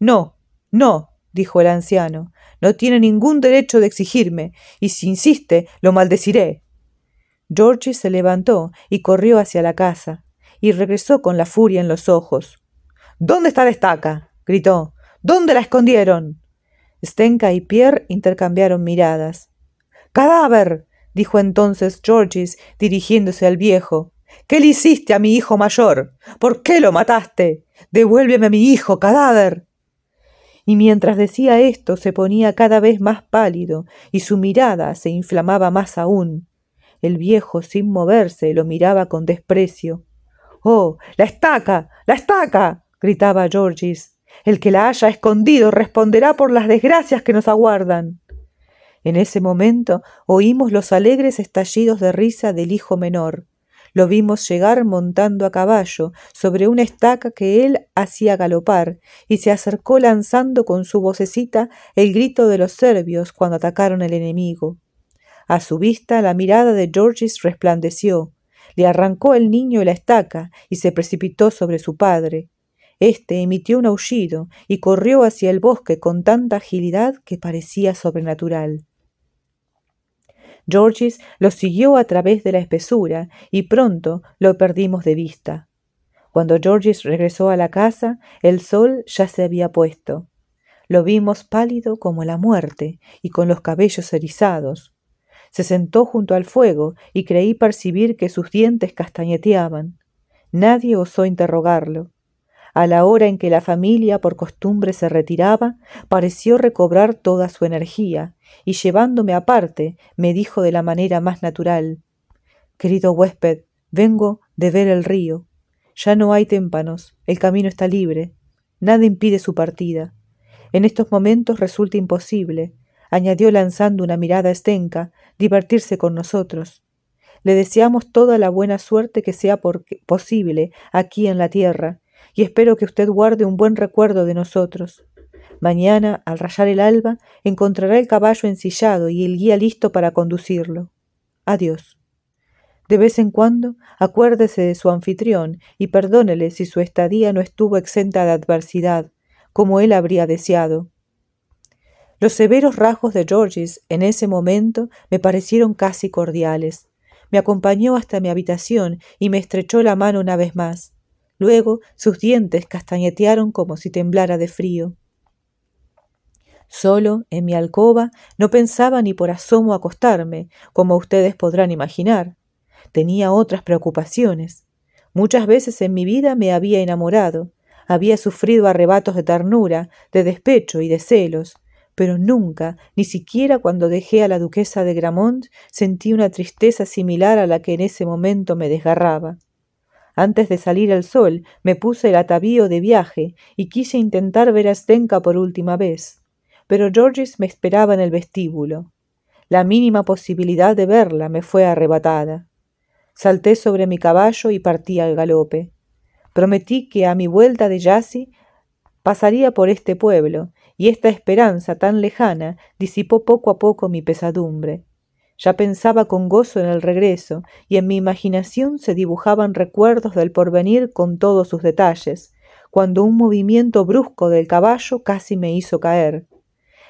No, no, dijo el anciano, no tiene ningún derecho de exigirme, y si insiste, lo maldeciré. Georgie se levantó y corrió hacia la casa, y regresó con la furia en los ojos. ¿Dónde está la estaca? gritó. ¿Dónde la escondieron? Stenka y Pierre intercambiaron miradas. Cadáver. dijo entonces Georges, dirigiéndose al viejo. ¿Qué le hiciste a mi hijo mayor? ¿Por qué lo mataste? Devuélveme a mi hijo, cadáver. Y mientras decía esto se ponía cada vez más pálido y su mirada se inflamaba más aún. El viejo, sin moverse, lo miraba con desprecio. ¡Oh! ¡La estaca! ¡La estaca! gritaba Georges. El que la haya escondido responderá por las desgracias que nos aguardan. En ese momento oímos los alegres estallidos de risa del hijo menor. Lo vimos llegar montando a caballo sobre una estaca que él hacía galopar, y se acercó lanzando con su vocecita el grito de los serbios cuando atacaron al enemigo. A su vista la mirada de Georges resplandeció. Le arrancó el niño la estaca y se precipitó sobre su padre. Este emitió un aullido y corrió hacia el bosque con tanta agilidad que parecía sobrenatural. Georges lo siguió a través de la espesura y pronto lo perdimos de vista. Cuando Georges regresó a la casa, el sol ya se había puesto. Lo vimos pálido como la muerte y con los cabellos erizados. Se sentó junto al fuego y creí percibir que sus dientes castañeteaban. Nadie osó interrogarlo. A la hora en que la familia por costumbre se retiraba, pareció recobrar toda su energía, y llevándome aparte, me dijo de la manera más natural Querido huésped, vengo de ver el río. Ya no hay témpanos, el camino está libre, nada impide su partida. En estos momentos resulta imposible, añadió lanzando una mirada estenca, divertirse con nosotros. Le deseamos toda la buena suerte que sea posible aquí en la tierra, y espero que usted guarde un buen recuerdo de nosotros. Mañana, al rayar el alba, encontrará el caballo ensillado y el guía listo para conducirlo. Adiós. De vez en cuando, acuérdese de su anfitrión y perdónele si su estadía no estuvo exenta de adversidad, como él habría deseado. Los severos rasgos de Georges en ese momento me parecieron casi cordiales. Me acompañó hasta mi habitación y me estrechó la mano una vez más. Luego sus dientes castañetearon como si temblara de frío. Solo, en mi alcoba, no pensaba ni por asomo acostarme, como ustedes podrán imaginar. Tenía otras preocupaciones. Muchas veces en mi vida me había enamorado, había sufrido arrebatos de ternura, de despecho y de celos, pero nunca, ni siquiera cuando dejé a la duquesa de Gramont, sentí una tristeza similar a la que en ese momento me desgarraba. Antes de salir al sol, me puse el atavío de viaje y quise intentar ver a Stenka por última vez. Pero Georges me esperaba en el vestíbulo. La mínima posibilidad de verla me fue arrebatada. Salté sobre mi caballo y partí al galope. Prometí que a mi vuelta de Yassi pasaría por este pueblo, y esta esperanza tan lejana disipó poco a poco mi pesadumbre. Ya pensaba con gozo en el regreso, y en mi imaginación se dibujaban recuerdos del porvenir con todos sus detalles, cuando un movimiento brusco del caballo casi me hizo caer.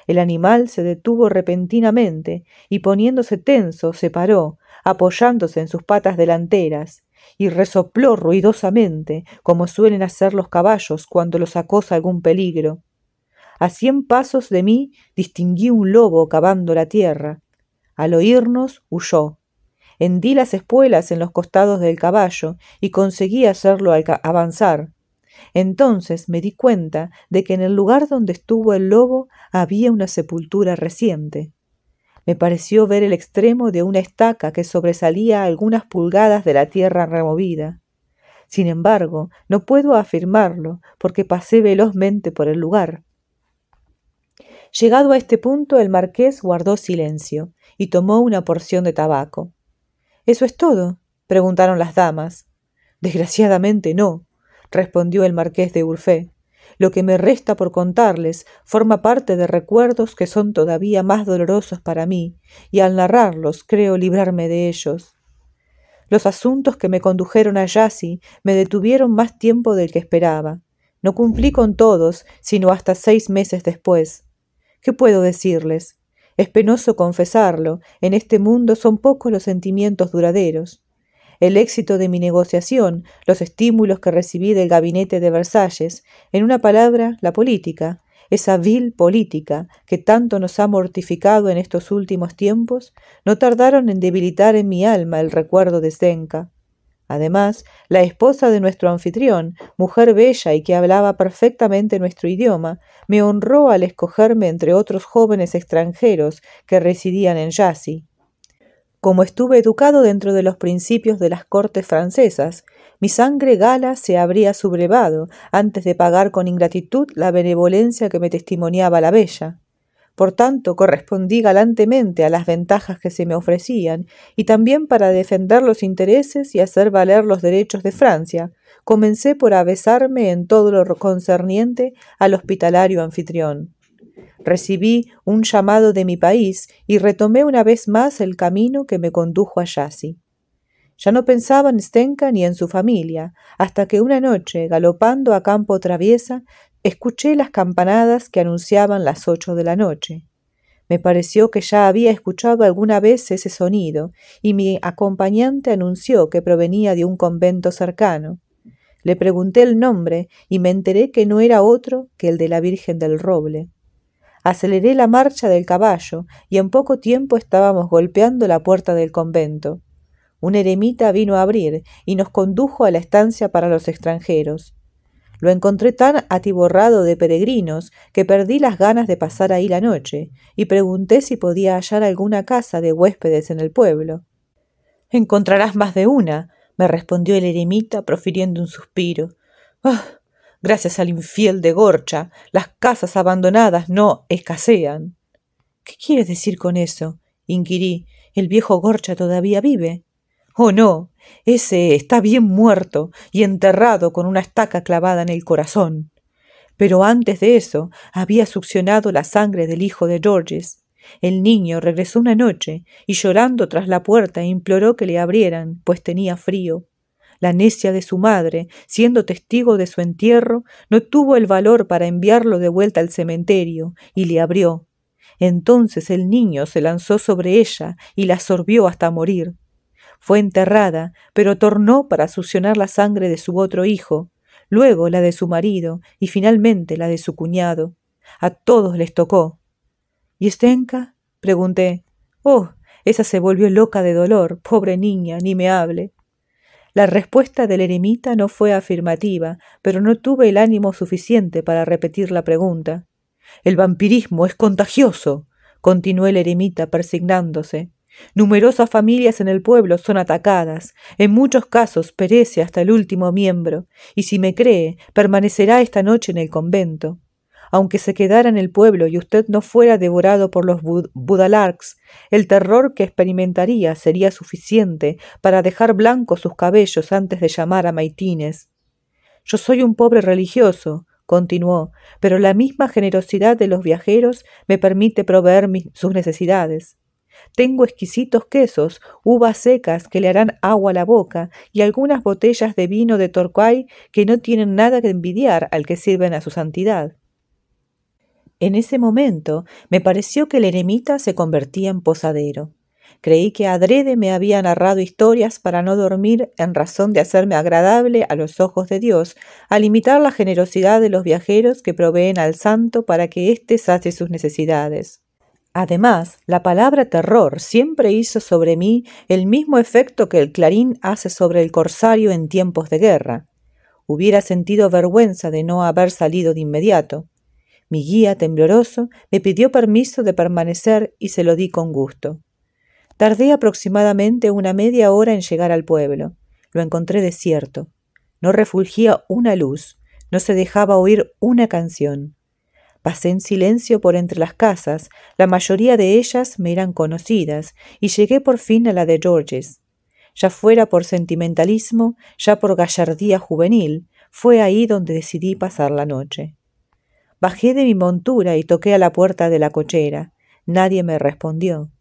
El animal se detuvo repentinamente, y poniéndose tenso, se paró, apoyándose en sus patas delanteras, y resopló ruidosamente, como suelen hacer los caballos cuando los acosa algún peligro. A cien pasos de mí distinguí un lobo cavando la tierra, al oírnos, huyó. Hendí las espuelas en los costados del caballo y conseguí hacerlo avanzar. Entonces me di cuenta de que en el lugar donde estuvo el lobo había una sepultura reciente. Me pareció ver el extremo de una estaca que sobresalía algunas pulgadas de la tierra removida. Sin embargo, no puedo afirmarlo porque pasé velozmente por el lugar. Llegado a este punto, el marqués guardó silencio y tomó una porción de tabaco. ¿Eso es todo? preguntaron las damas. Desgraciadamente no, respondió el marqués de Urfé. Lo que me resta por contarles forma parte de recuerdos que son todavía más dolorosos para mí, y al narrarlos creo librarme de ellos. Los asuntos que me condujeron a Yassi me detuvieron más tiempo del que esperaba. No cumplí con todos, sino hasta seis meses después. ¿Qué puedo decirles? Es penoso confesarlo, en este mundo son pocos los sentimientos duraderos. El éxito de mi negociación, los estímulos que recibí del gabinete de Versalles, en una palabra, la política, esa vil política que tanto nos ha mortificado en estos últimos tiempos, no tardaron en debilitar en mi alma el recuerdo de Zenka. Además, la esposa de nuestro anfitrión, mujer bella y que hablaba perfectamente nuestro idioma, me honró al escogerme entre otros jóvenes extranjeros que residían en Yassi. Como estuve educado dentro de los principios de las cortes francesas, mi sangre gala se habría sublevado antes de pagar con ingratitud la benevolencia que me testimoniaba la bella. Por tanto, correspondí galantemente a las ventajas que se me ofrecían y también para defender los intereses y hacer valer los derechos de Francia, comencé por avesarme en todo lo concerniente al hospitalario anfitrión. Recibí un llamado de mi país y retomé una vez más el camino que me condujo a Yassi. Ya no pensaba en Stenka ni en su familia, hasta que una noche, galopando a campo traviesa, escuché las campanadas que anunciaban las ocho de la noche. Me pareció que ya había escuchado alguna vez ese sonido, y mi acompañante anunció que provenía de un convento cercano. Le pregunté el nombre y me enteré que no era otro que el de la Virgen del Roble. Aceleré la marcha del caballo y en poco tiempo estábamos golpeando la puerta del convento un eremita vino a abrir y nos condujo a la estancia para los extranjeros. Lo encontré tan atiborrado de peregrinos que perdí las ganas de pasar ahí la noche, y pregunté si podía hallar alguna casa de huéspedes en el pueblo. Encontrarás más de una, me respondió el eremita, profiriendo un suspiro. Ah, gracias al infiel de Gorcha, las casas abandonadas no escasean. ¿Qué quieres decir con eso? inquirí. El viejo Gorcha todavía vive. Oh no, ese está bien muerto y enterrado con una estaca clavada en el corazón. Pero antes de eso había succionado la sangre del hijo de Georges. El niño regresó una noche y llorando tras la puerta imploró que le abrieran, pues tenía frío. La necia de su madre, siendo testigo de su entierro, no tuvo el valor para enviarlo de vuelta al cementerio y le abrió. Entonces el niño se lanzó sobre ella y la sorbió hasta morir. Fue enterrada, pero tornó para succionar la sangre de su otro hijo, luego la de su marido y finalmente la de su cuñado. A todos les tocó. ¿Y Estenka? pregunté. Oh, esa se volvió loca de dolor. Pobre niña, ni me hable. La respuesta del eremita no fue afirmativa, pero no tuve el ánimo suficiente para repetir la pregunta. El vampirismo es contagioso, continuó el eremita persignándose. Numerosas familias en el pueblo son atacadas, en muchos casos perece hasta el último miembro, y si me cree, permanecerá esta noche en el convento. Aunque se quedara en el pueblo y usted no fuera devorado por los budalarks, el terror que experimentaría sería suficiente para dejar blancos sus cabellos antes de llamar a Maitines. Yo soy un pobre religioso, continuó, pero la misma generosidad de los viajeros me permite proveer sus necesidades. Tengo exquisitos quesos, uvas secas que le harán agua a la boca y algunas botellas de vino de Torquay que no tienen nada que envidiar al que sirven a su santidad. En ese momento me pareció que el eremita se convertía en posadero. Creí que adrede me había narrado historias para no dormir en razón de hacerme agradable a los ojos de Dios, al imitar la generosidad de los viajeros que proveen al santo para que éste sace sus necesidades. Además, la palabra terror siempre hizo sobre mí el mismo efecto que el clarín hace sobre el corsario en tiempos de guerra. Hubiera sentido vergüenza de no haber salido de inmediato. Mi guía, tembloroso, me pidió permiso de permanecer y se lo di con gusto. Tardé aproximadamente una media hora en llegar al pueblo. Lo encontré desierto. No refugía una luz, no se dejaba oír una canción. Pasé en silencio por entre las casas, la mayoría de ellas me eran conocidas, y llegué por fin a la de Georges. Ya fuera por sentimentalismo, ya por gallardía juvenil, fue ahí donde decidí pasar la noche. Bajé de mi montura y toqué a la puerta de la cochera. Nadie me respondió.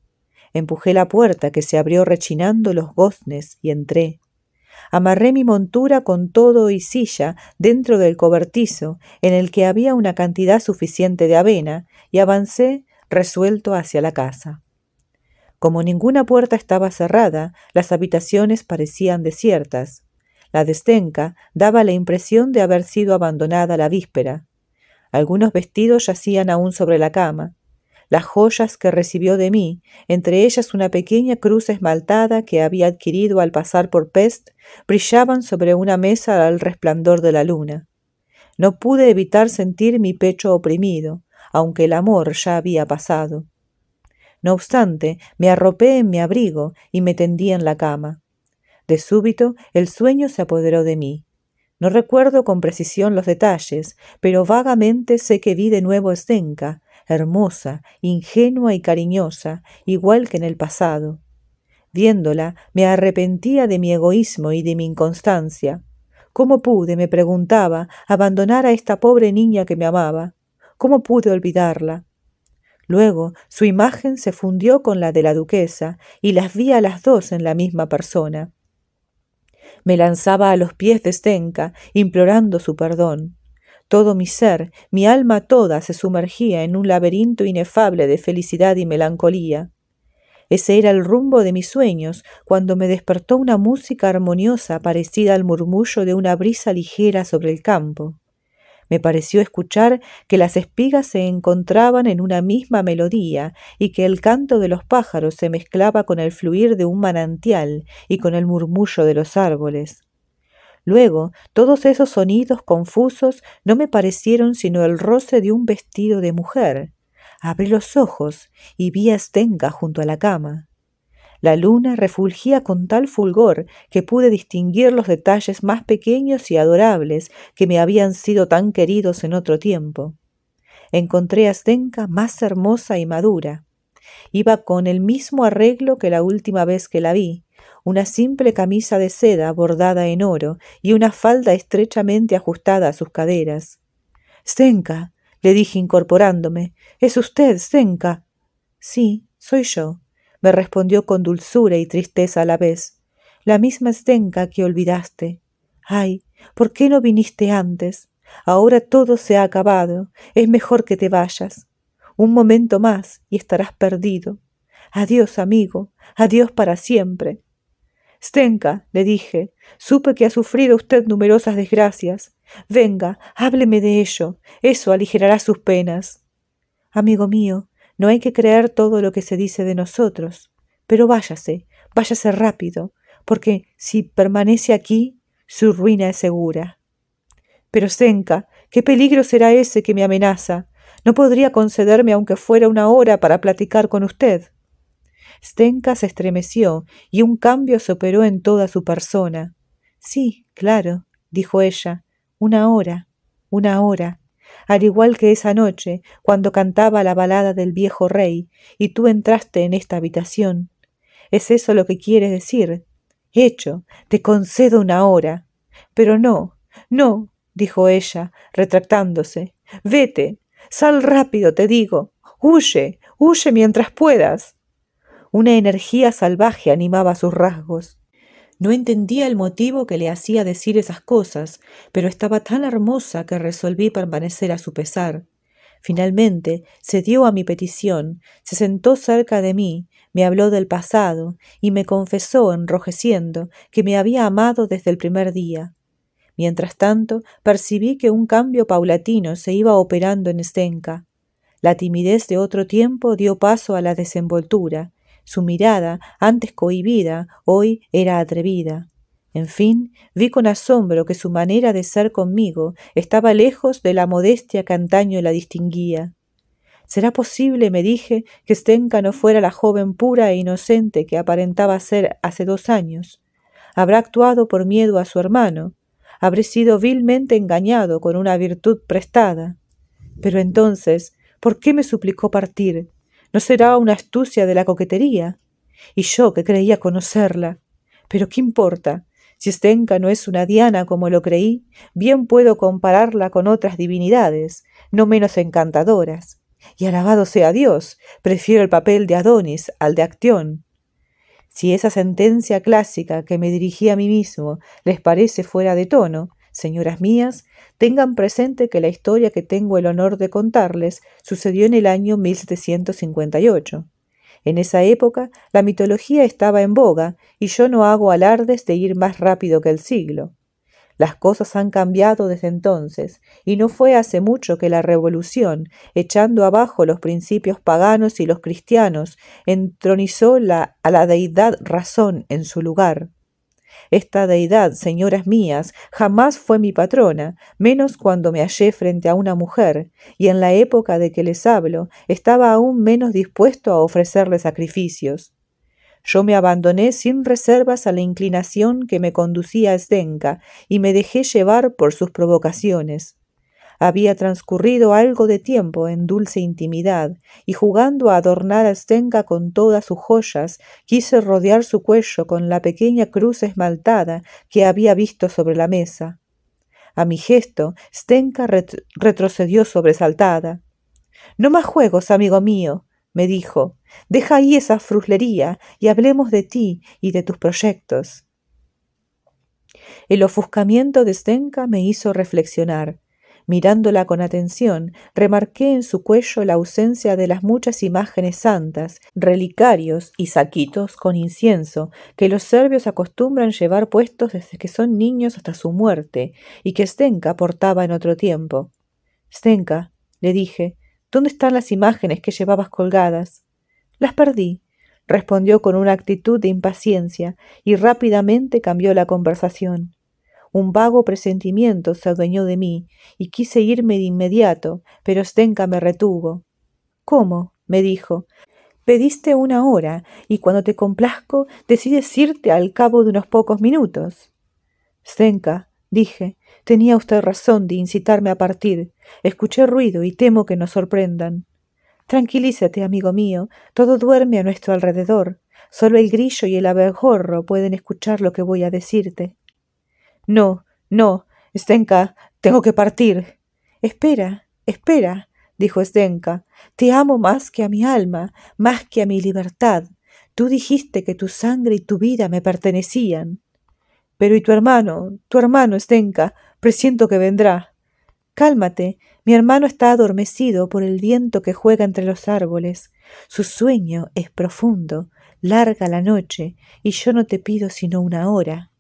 Empujé la puerta que se abrió rechinando los goznes y entré. Amarré mi montura con todo y silla dentro del cobertizo en el que había una cantidad suficiente de avena y avancé resuelto hacia la casa. Como ninguna puerta estaba cerrada, las habitaciones parecían desiertas. La destenca daba la impresión de haber sido abandonada la víspera. Algunos vestidos yacían aún sobre la cama las joyas que recibió de mí, entre ellas una pequeña cruz esmaltada que había adquirido al pasar por Pest, brillaban sobre una mesa al resplandor de la luna. No pude evitar sentir mi pecho oprimido, aunque el amor ya había pasado. No obstante, me arropé en mi abrigo y me tendí en la cama. De súbito, el sueño se apoderó de mí. No recuerdo con precisión los detalles, pero vagamente sé que vi de nuevo hermosa, ingenua y cariñosa, igual que en el pasado. Viéndola, me arrepentía de mi egoísmo y de mi inconstancia. ¿Cómo pude, me preguntaba, abandonar a esta pobre niña que me amaba? ¿Cómo pude olvidarla? Luego su imagen se fundió con la de la duquesa y las vi a las dos en la misma persona. Me lanzaba a los pies de Stenka, implorando su perdón. Todo mi ser, mi alma toda se sumergía en un laberinto inefable de felicidad y melancolía. Ese era el rumbo de mis sueños cuando me despertó una música armoniosa parecida al murmullo de una brisa ligera sobre el campo. Me pareció escuchar que las espigas se encontraban en una misma melodía y que el canto de los pájaros se mezclaba con el fluir de un manantial y con el murmullo de los árboles. Luego, todos esos sonidos confusos no me parecieron sino el roce de un vestido de mujer. Abrí los ojos y vi a Stenka junto a la cama. La luna refulgía con tal fulgor que pude distinguir los detalles más pequeños y adorables que me habían sido tan queridos en otro tiempo. Encontré a Stenka más hermosa y madura. Iba con el mismo arreglo que la última vez que la vi, una simple camisa de seda bordada en oro y una falda estrechamente ajustada a sus caderas. Zenka, le dije incorporándome, ¿es usted, Zenka? Sí, soy yo, me respondió con dulzura y tristeza a la vez. La misma Zenka que olvidaste. Ay, ¿por qué no viniste antes? Ahora todo se ha acabado. Es mejor que te vayas. Un momento más y estarás perdido. Adiós, amigo. Adiós para siempre. Stenka, le dije, supe que ha sufrido usted numerosas desgracias. Venga, hábleme de ello. Eso aligerará sus penas. Amigo mío, no hay que creer todo lo que se dice de nosotros. Pero váyase, váyase rápido, porque si permanece aquí, su ruina es segura. Pero, Senka, ¿qué peligro será ese que me amenaza? No podría concederme aunque fuera una hora para platicar con usted. Stenka se estremeció y un cambio se operó en toda su persona. Sí, claro, dijo ella, una hora, una hora, al igual que esa noche, cuando cantaba la balada del viejo rey, y tú entraste en esta habitación. ¿Es eso lo que quieres decir? Hecho, te concedo una hora. Pero no, no, dijo ella, retractándose. Vete, sal rápido, te digo. Huye, huye mientras puedas. Una energía salvaje animaba sus rasgos. No entendía el motivo que le hacía decir esas cosas, pero estaba tan hermosa que resolví permanecer a su pesar. Finalmente cedió a mi petición, se sentó cerca de mí, me habló del pasado y me confesó, enrojeciendo, que me había amado desde el primer día. Mientras tanto, percibí que un cambio paulatino se iba operando en Estenka. La timidez de otro tiempo dio paso a la desenvoltura, su mirada, antes cohibida, hoy era atrevida. En fin, vi con asombro que su manera de ser conmigo estaba lejos de la modestia que antaño la distinguía. ¿Será posible, me dije, que Stenka no fuera la joven pura e inocente que aparentaba ser hace dos años? Habrá actuado por miedo a su hermano. Habré sido vilmente engañado con una virtud prestada. Pero entonces, ¿por qué me suplicó partir? ¿No será una astucia de la coquetería? Y yo que creía conocerla. Pero ¿qué importa? Si Stenka no es una diana como lo creí, bien puedo compararla con otras divinidades, no menos encantadoras. Y alabado sea Dios, prefiero el papel de Adonis al de Actión. Si esa sentencia clásica que me dirigí a mí mismo les parece fuera de tono, Señoras mías, tengan presente que la historia que tengo el honor de contarles sucedió en el año 1758. En esa época la mitología estaba en boga y yo no hago alardes de ir más rápido que el siglo. Las cosas han cambiado desde entonces, y no fue hace mucho que la revolución, echando abajo los principios paganos y los cristianos, entronizó la, a la deidad razón en su lugar. Esta deidad, señoras mías, jamás fue mi patrona, menos cuando me hallé frente a una mujer, y en la época de que les hablo, estaba aún menos dispuesto a ofrecerle sacrificios. Yo me abandoné sin reservas a la inclinación que me conducía a Zdenka y me dejé llevar por sus provocaciones. Había transcurrido algo de tiempo en dulce intimidad, y jugando a adornar a Stenka con todas sus joyas, quise rodear su cuello con la pequeña cruz esmaltada que había visto sobre la mesa. A mi gesto, Stenka retrocedió sobresaltada. No más juegos, amigo mío, me dijo. Deja ahí esa fruslería y hablemos de ti y de tus proyectos. El ofuscamiento de Stenka me hizo reflexionar. Mirándola con atención, remarqué en su cuello la ausencia de las muchas imágenes santas, relicarios y saquitos con incienso que los serbios acostumbran llevar puestos desde que son niños hasta su muerte y que Stenka portaba en otro tiempo. Stenka, le dije, ¿dónde están las imágenes que llevabas colgadas? Las perdí, respondió con una actitud de impaciencia y rápidamente cambió la conversación. Un vago presentimiento se adueñó de mí y quise irme de inmediato, pero Stenka me retuvo. ¿Cómo? me dijo. Pediste una hora y cuando te complazco decides irte al cabo de unos pocos minutos. Stenka, dije, tenía usted razón de incitarme a partir. Escuché ruido y temo que nos sorprendan. Tranquilízate, amigo mío, todo duerme a nuestro alrededor. Solo el grillo y el abejorro pueden escuchar lo que voy a decirte. No, no, Stenka, tengo que partir. Espera, espera, dijo Stenka. Te amo más que a mi alma, más que a mi libertad. Tú dijiste que tu sangre y tu vida me pertenecían. Pero y tu hermano, tu hermano, Stenka, presiento que vendrá. Cálmate, mi hermano está adormecido por el viento que juega entre los árboles. Su sueño es profundo, larga la noche, y yo no te pido sino una hora.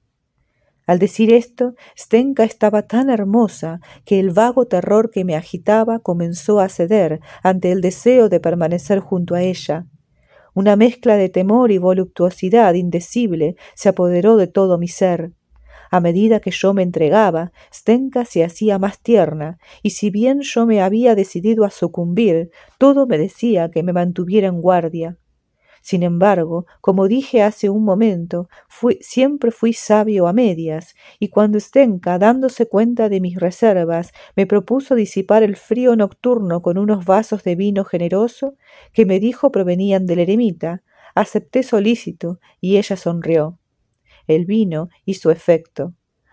Al decir esto, Stenka estaba tan hermosa que el vago terror que me agitaba comenzó a ceder ante el deseo de permanecer junto a ella. Una mezcla de temor y voluptuosidad indecible se apoderó de todo mi ser. A medida que yo me entregaba, Stenka se hacía más tierna, y si bien yo me había decidido a sucumbir, todo me decía que me mantuviera en guardia. Sin embargo, como dije hace un momento, siempre fui sabio a medias, y cuando Stenka, dándose cuenta de mis reservas, me propuso disipar el frío nocturno con unos vasos de vino generoso que me dijo provenían del eremita, acepté solícito y ella sonrió. El vino hizo efecto.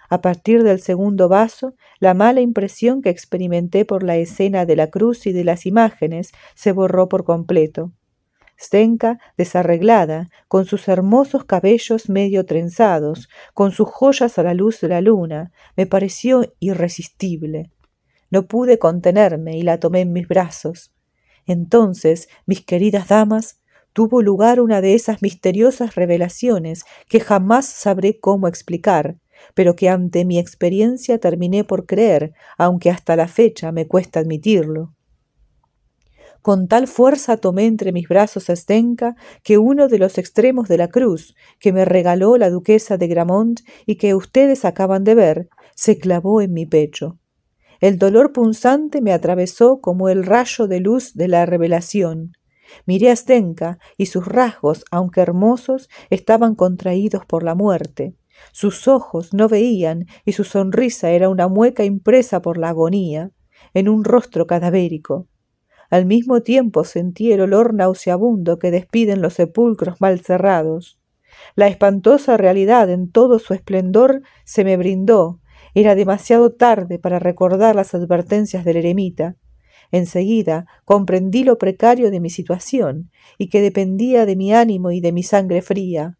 A partir del segundo vaso, la mala impresión que experimenté por la escena de la cruz y de las imágenes se borró por completo. Stenka, desarreglada, con sus hermosos cabellos medio trenzados, con sus joyas a la luz de la luna, me pareció irresistible. No pude contenerme y la tomé en mis brazos. Entonces, mis queridas damas, tuvo lugar una de esas misteriosas revelaciones que jamás sabré cómo explicar, pero que ante mi experiencia terminé por creer, aunque hasta la fecha me cuesta admitirlo. Con tal fuerza tomé entre mis brazos a Stenka que uno de los extremos de la cruz, que me regaló la duquesa de Gramont y que ustedes acaban de ver, se clavó en mi pecho. El dolor punzante me atravesó como el rayo de luz de la revelación. Miré a Stenka y sus rasgos, aunque hermosos, estaban contraídos por la muerte. Sus ojos no veían y su sonrisa era una mueca impresa por la agonía en un rostro cadavérico. Al mismo tiempo sentí el olor nauseabundo que despiden los sepulcros mal cerrados. La espantosa realidad en todo su esplendor se me brindó. Era demasiado tarde para recordar las advertencias del eremita. Enseguida comprendí lo precario de mi situación y que dependía de mi ánimo y de mi sangre fría.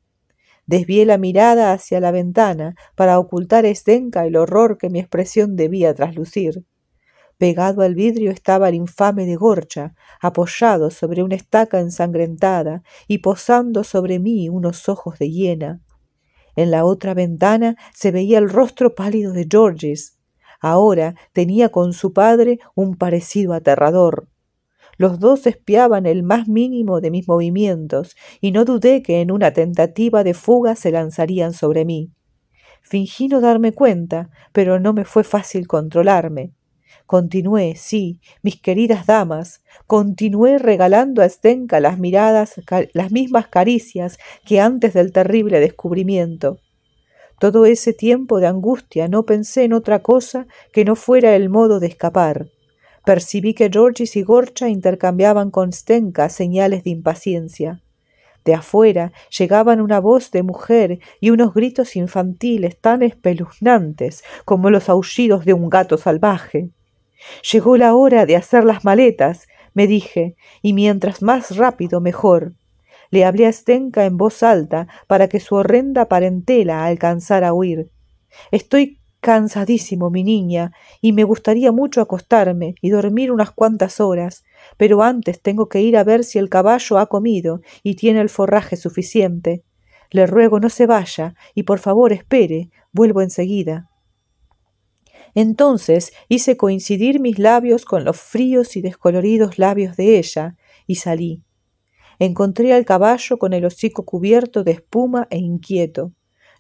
Desvié la mirada hacia la ventana para ocultar estenca el horror que mi expresión debía traslucir. Pegado al vidrio estaba el infame de Gorcha, apoyado sobre una estaca ensangrentada y posando sobre mí unos ojos de hiena. En la otra ventana se veía el rostro pálido de Georges. Ahora tenía con su padre un parecido aterrador. Los dos espiaban el más mínimo de mis movimientos, y no dudé que en una tentativa de fuga se lanzarían sobre mí. Fingí no darme cuenta, pero no me fue fácil controlarme. Continué, sí, mis queridas damas, continué regalando a Stenka las miradas, las mismas caricias que antes del terrible descubrimiento. Todo ese tiempo de angustia no pensé en otra cosa que no fuera el modo de escapar. Percibí que Georgis y Gorcha intercambiaban con Stenka señales de impaciencia. De afuera llegaban una voz de mujer y unos gritos infantiles tan espeluznantes como los aullidos de un gato salvaje. Llegó la hora de hacer las maletas, me dije, y mientras más rápido mejor. Le hablé a Stenka en voz alta para que su horrenda parentela alcanzara a huir. Estoy cansadísimo, mi niña, y me gustaría mucho acostarme y dormir unas cuantas horas, pero antes tengo que ir a ver si el caballo ha comido y tiene el forraje suficiente. Le ruego no se vaya y por favor espere, vuelvo enseguida. Entonces hice coincidir mis labios con los fríos y descoloridos labios de ella, y salí. Encontré al caballo con el hocico cubierto de espuma e inquieto.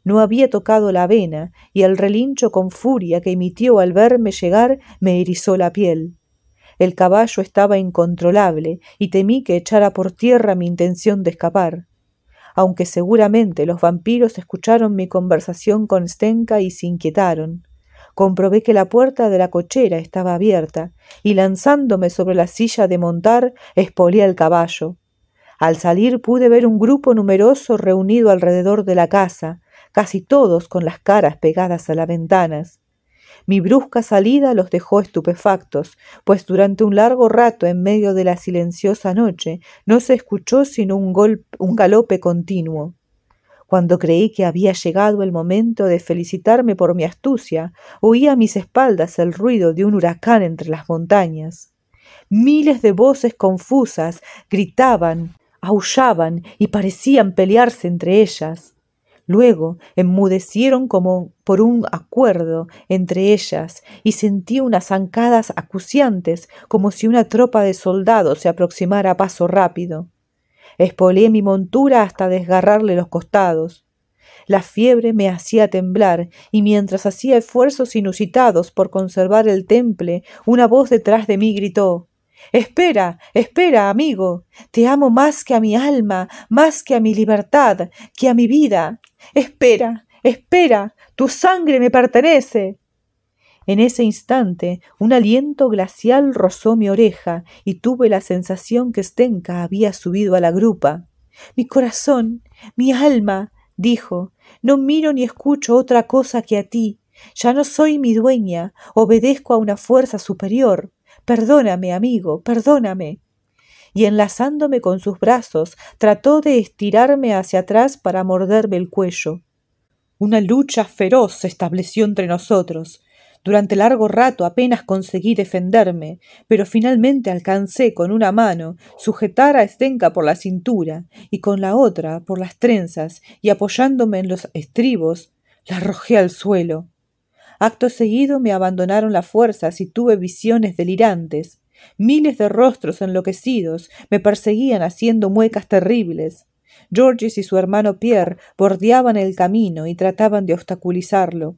No había tocado la avena, y el relincho con furia que emitió al verme llegar me erizó la piel. El caballo estaba incontrolable, y temí que echara por tierra mi intención de escapar aunque seguramente los vampiros escucharon mi conversación con Stenka y se inquietaron comprobé que la puerta de la cochera estaba abierta, y lanzándome sobre la silla de montar, espolié el caballo. Al salir pude ver un grupo numeroso reunido alrededor de la casa, casi todos con las caras pegadas a las ventanas. Mi brusca salida los dejó estupefactos, pues durante un largo rato en medio de la silenciosa noche no se escuchó sino un, un galope continuo. Cuando creí que había llegado el momento de felicitarme por mi astucia, oí a mis espaldas el ruido de un huracán entre las montañas. Miles de voces confusas gritaban, aullaban y parecían pelearse entre ellas. Luego enmudecieron como por un acuerdo entre ellas y sentí unas zancadas acuciantes como si una tropa de soldados se aproximara a paso rápido. Espoleé mi montura hasta desgarrarle los costados. La fiebre me hacía temblar, y mientras hacía esfuerzos inusitados por conservar el temple, una voz detrás de mí gritó Espera, espera, amigo. Te amo más que a mi alma, más que a mi libertad, que a mi vida. Espera, espera. Tu sangre me pertenece. En ese instante, un aliento glacial rozó mi oreja y tuve la sensación que Stenka había subido a la grupa. Mi corazón, mi alma, dijo, no miro ni escucho otra cosa que a ti. Ya no soy mi dueña, obedezco a una fuerza superior. Perdóname, amigo, perdóname. Y enlazándome con sus brazos, trató de estirarme hacia atrás para morderme el cuello. Una lucha feroz se estableció entre nosotros. Durante largo rato apenas conseguí defenderme, pero finalmente alcancé con una mano sujetar a Estenka por la cintura y con la otra por las trenzas y apoyándome en los estribos, la arrojé al suelo. Acto seguido me abandonaron las fuerzas y tuve visiones delirantes. Miles de rostros enloquecidos me perseguían haciendo muecas terribles. Georges y su hermano Pierre bordeaban el camino y trataban de obstaculizarlo.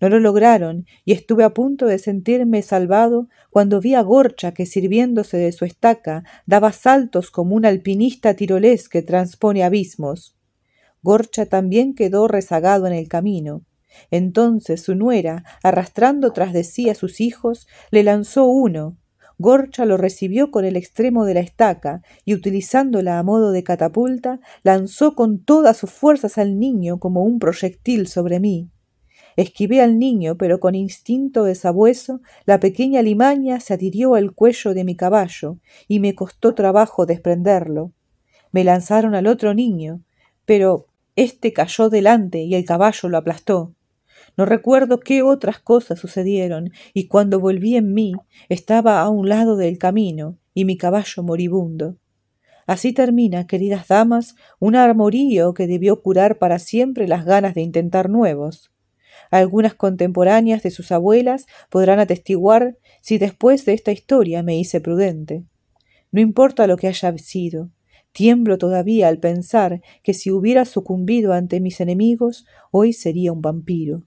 No lo lograron y estuve a punto de sentirme salvado cuando vi a Gorcha que sirviéndose de su estaca daba saltos como un alpinista tirolés que transpone abismos. Gorcha también quedó rezagado en el camino. Entonces su nuera, arrastrando tras de sí a sus hijos, le lanzó uno. Gorcha lo recibió con el extremo de la estaca y utilizándola a modo de catapulta, lanzó con todas sus fuerzas al niño como un proyectil sobre mí. Esquivé al niño, pero con instinto de sabueso, la pequeña limaña se adhirió al cuello de mi caballo y me costó trabajo desprenderlo. Me lanzaron al otro niño, pero éste cayó delante y el caballo lo aplastó. No recuerdo qué otras cosas sucedieron, y cuando volví en mí estaba a un lado del camino y mi caballo moribundo. Así termina, queridas damas, un armorío que debió curar para siempre las ganas de intentar nuevos. Algunas contemporáneas de sus abuelas podrán atestiguar si después de esta historia me hice prudente. No importa lo que haya sido, tiemblo todavía al pensar que si hubiera sucumbido ante mis enemigos, hoy sería un vampiro.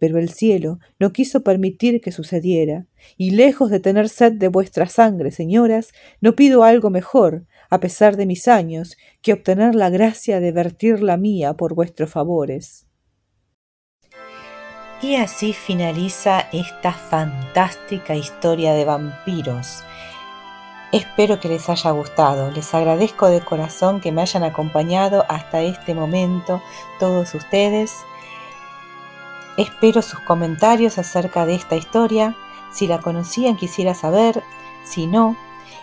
Pero el cielo no quiso permitir que sucediera, y lejos de tener sed de vuestra sangre, señoras, no pido algo mejor, a pesar de mis años, que obtener la gracia de vertir la mía por vuestros favores. Y así finaliza esta fantástica historia de vampiros. Espero que les haya gustado. Les agradezco de corazón que me hayan acompañado hasta este momento todos ustedes. Espero sus comentarios acerca de esta historia, si la conocían quisiera saber, si no,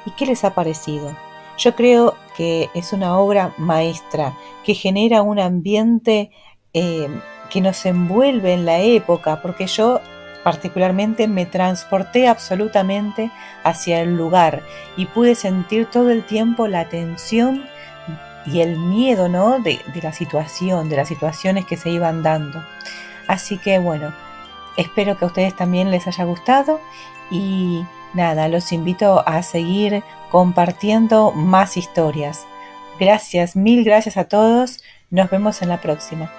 y qué les ha parecido. Yo creo que es una obra maestra que genera un ambiente eh, que nos envuelve en la época, porque yo particularmente me transporté absolutamente hacia el lugar y pude sentir todo el tiempo la tensión y el miedo ¿no? de, de la situación, de las situaciones que se iban dando. Así que bueno, espero que a ustedes también les haya gustado y nada, los invito a seguir compartiendo más historias. Gracias, mil gracias a todos. Nos vemos en la próxima.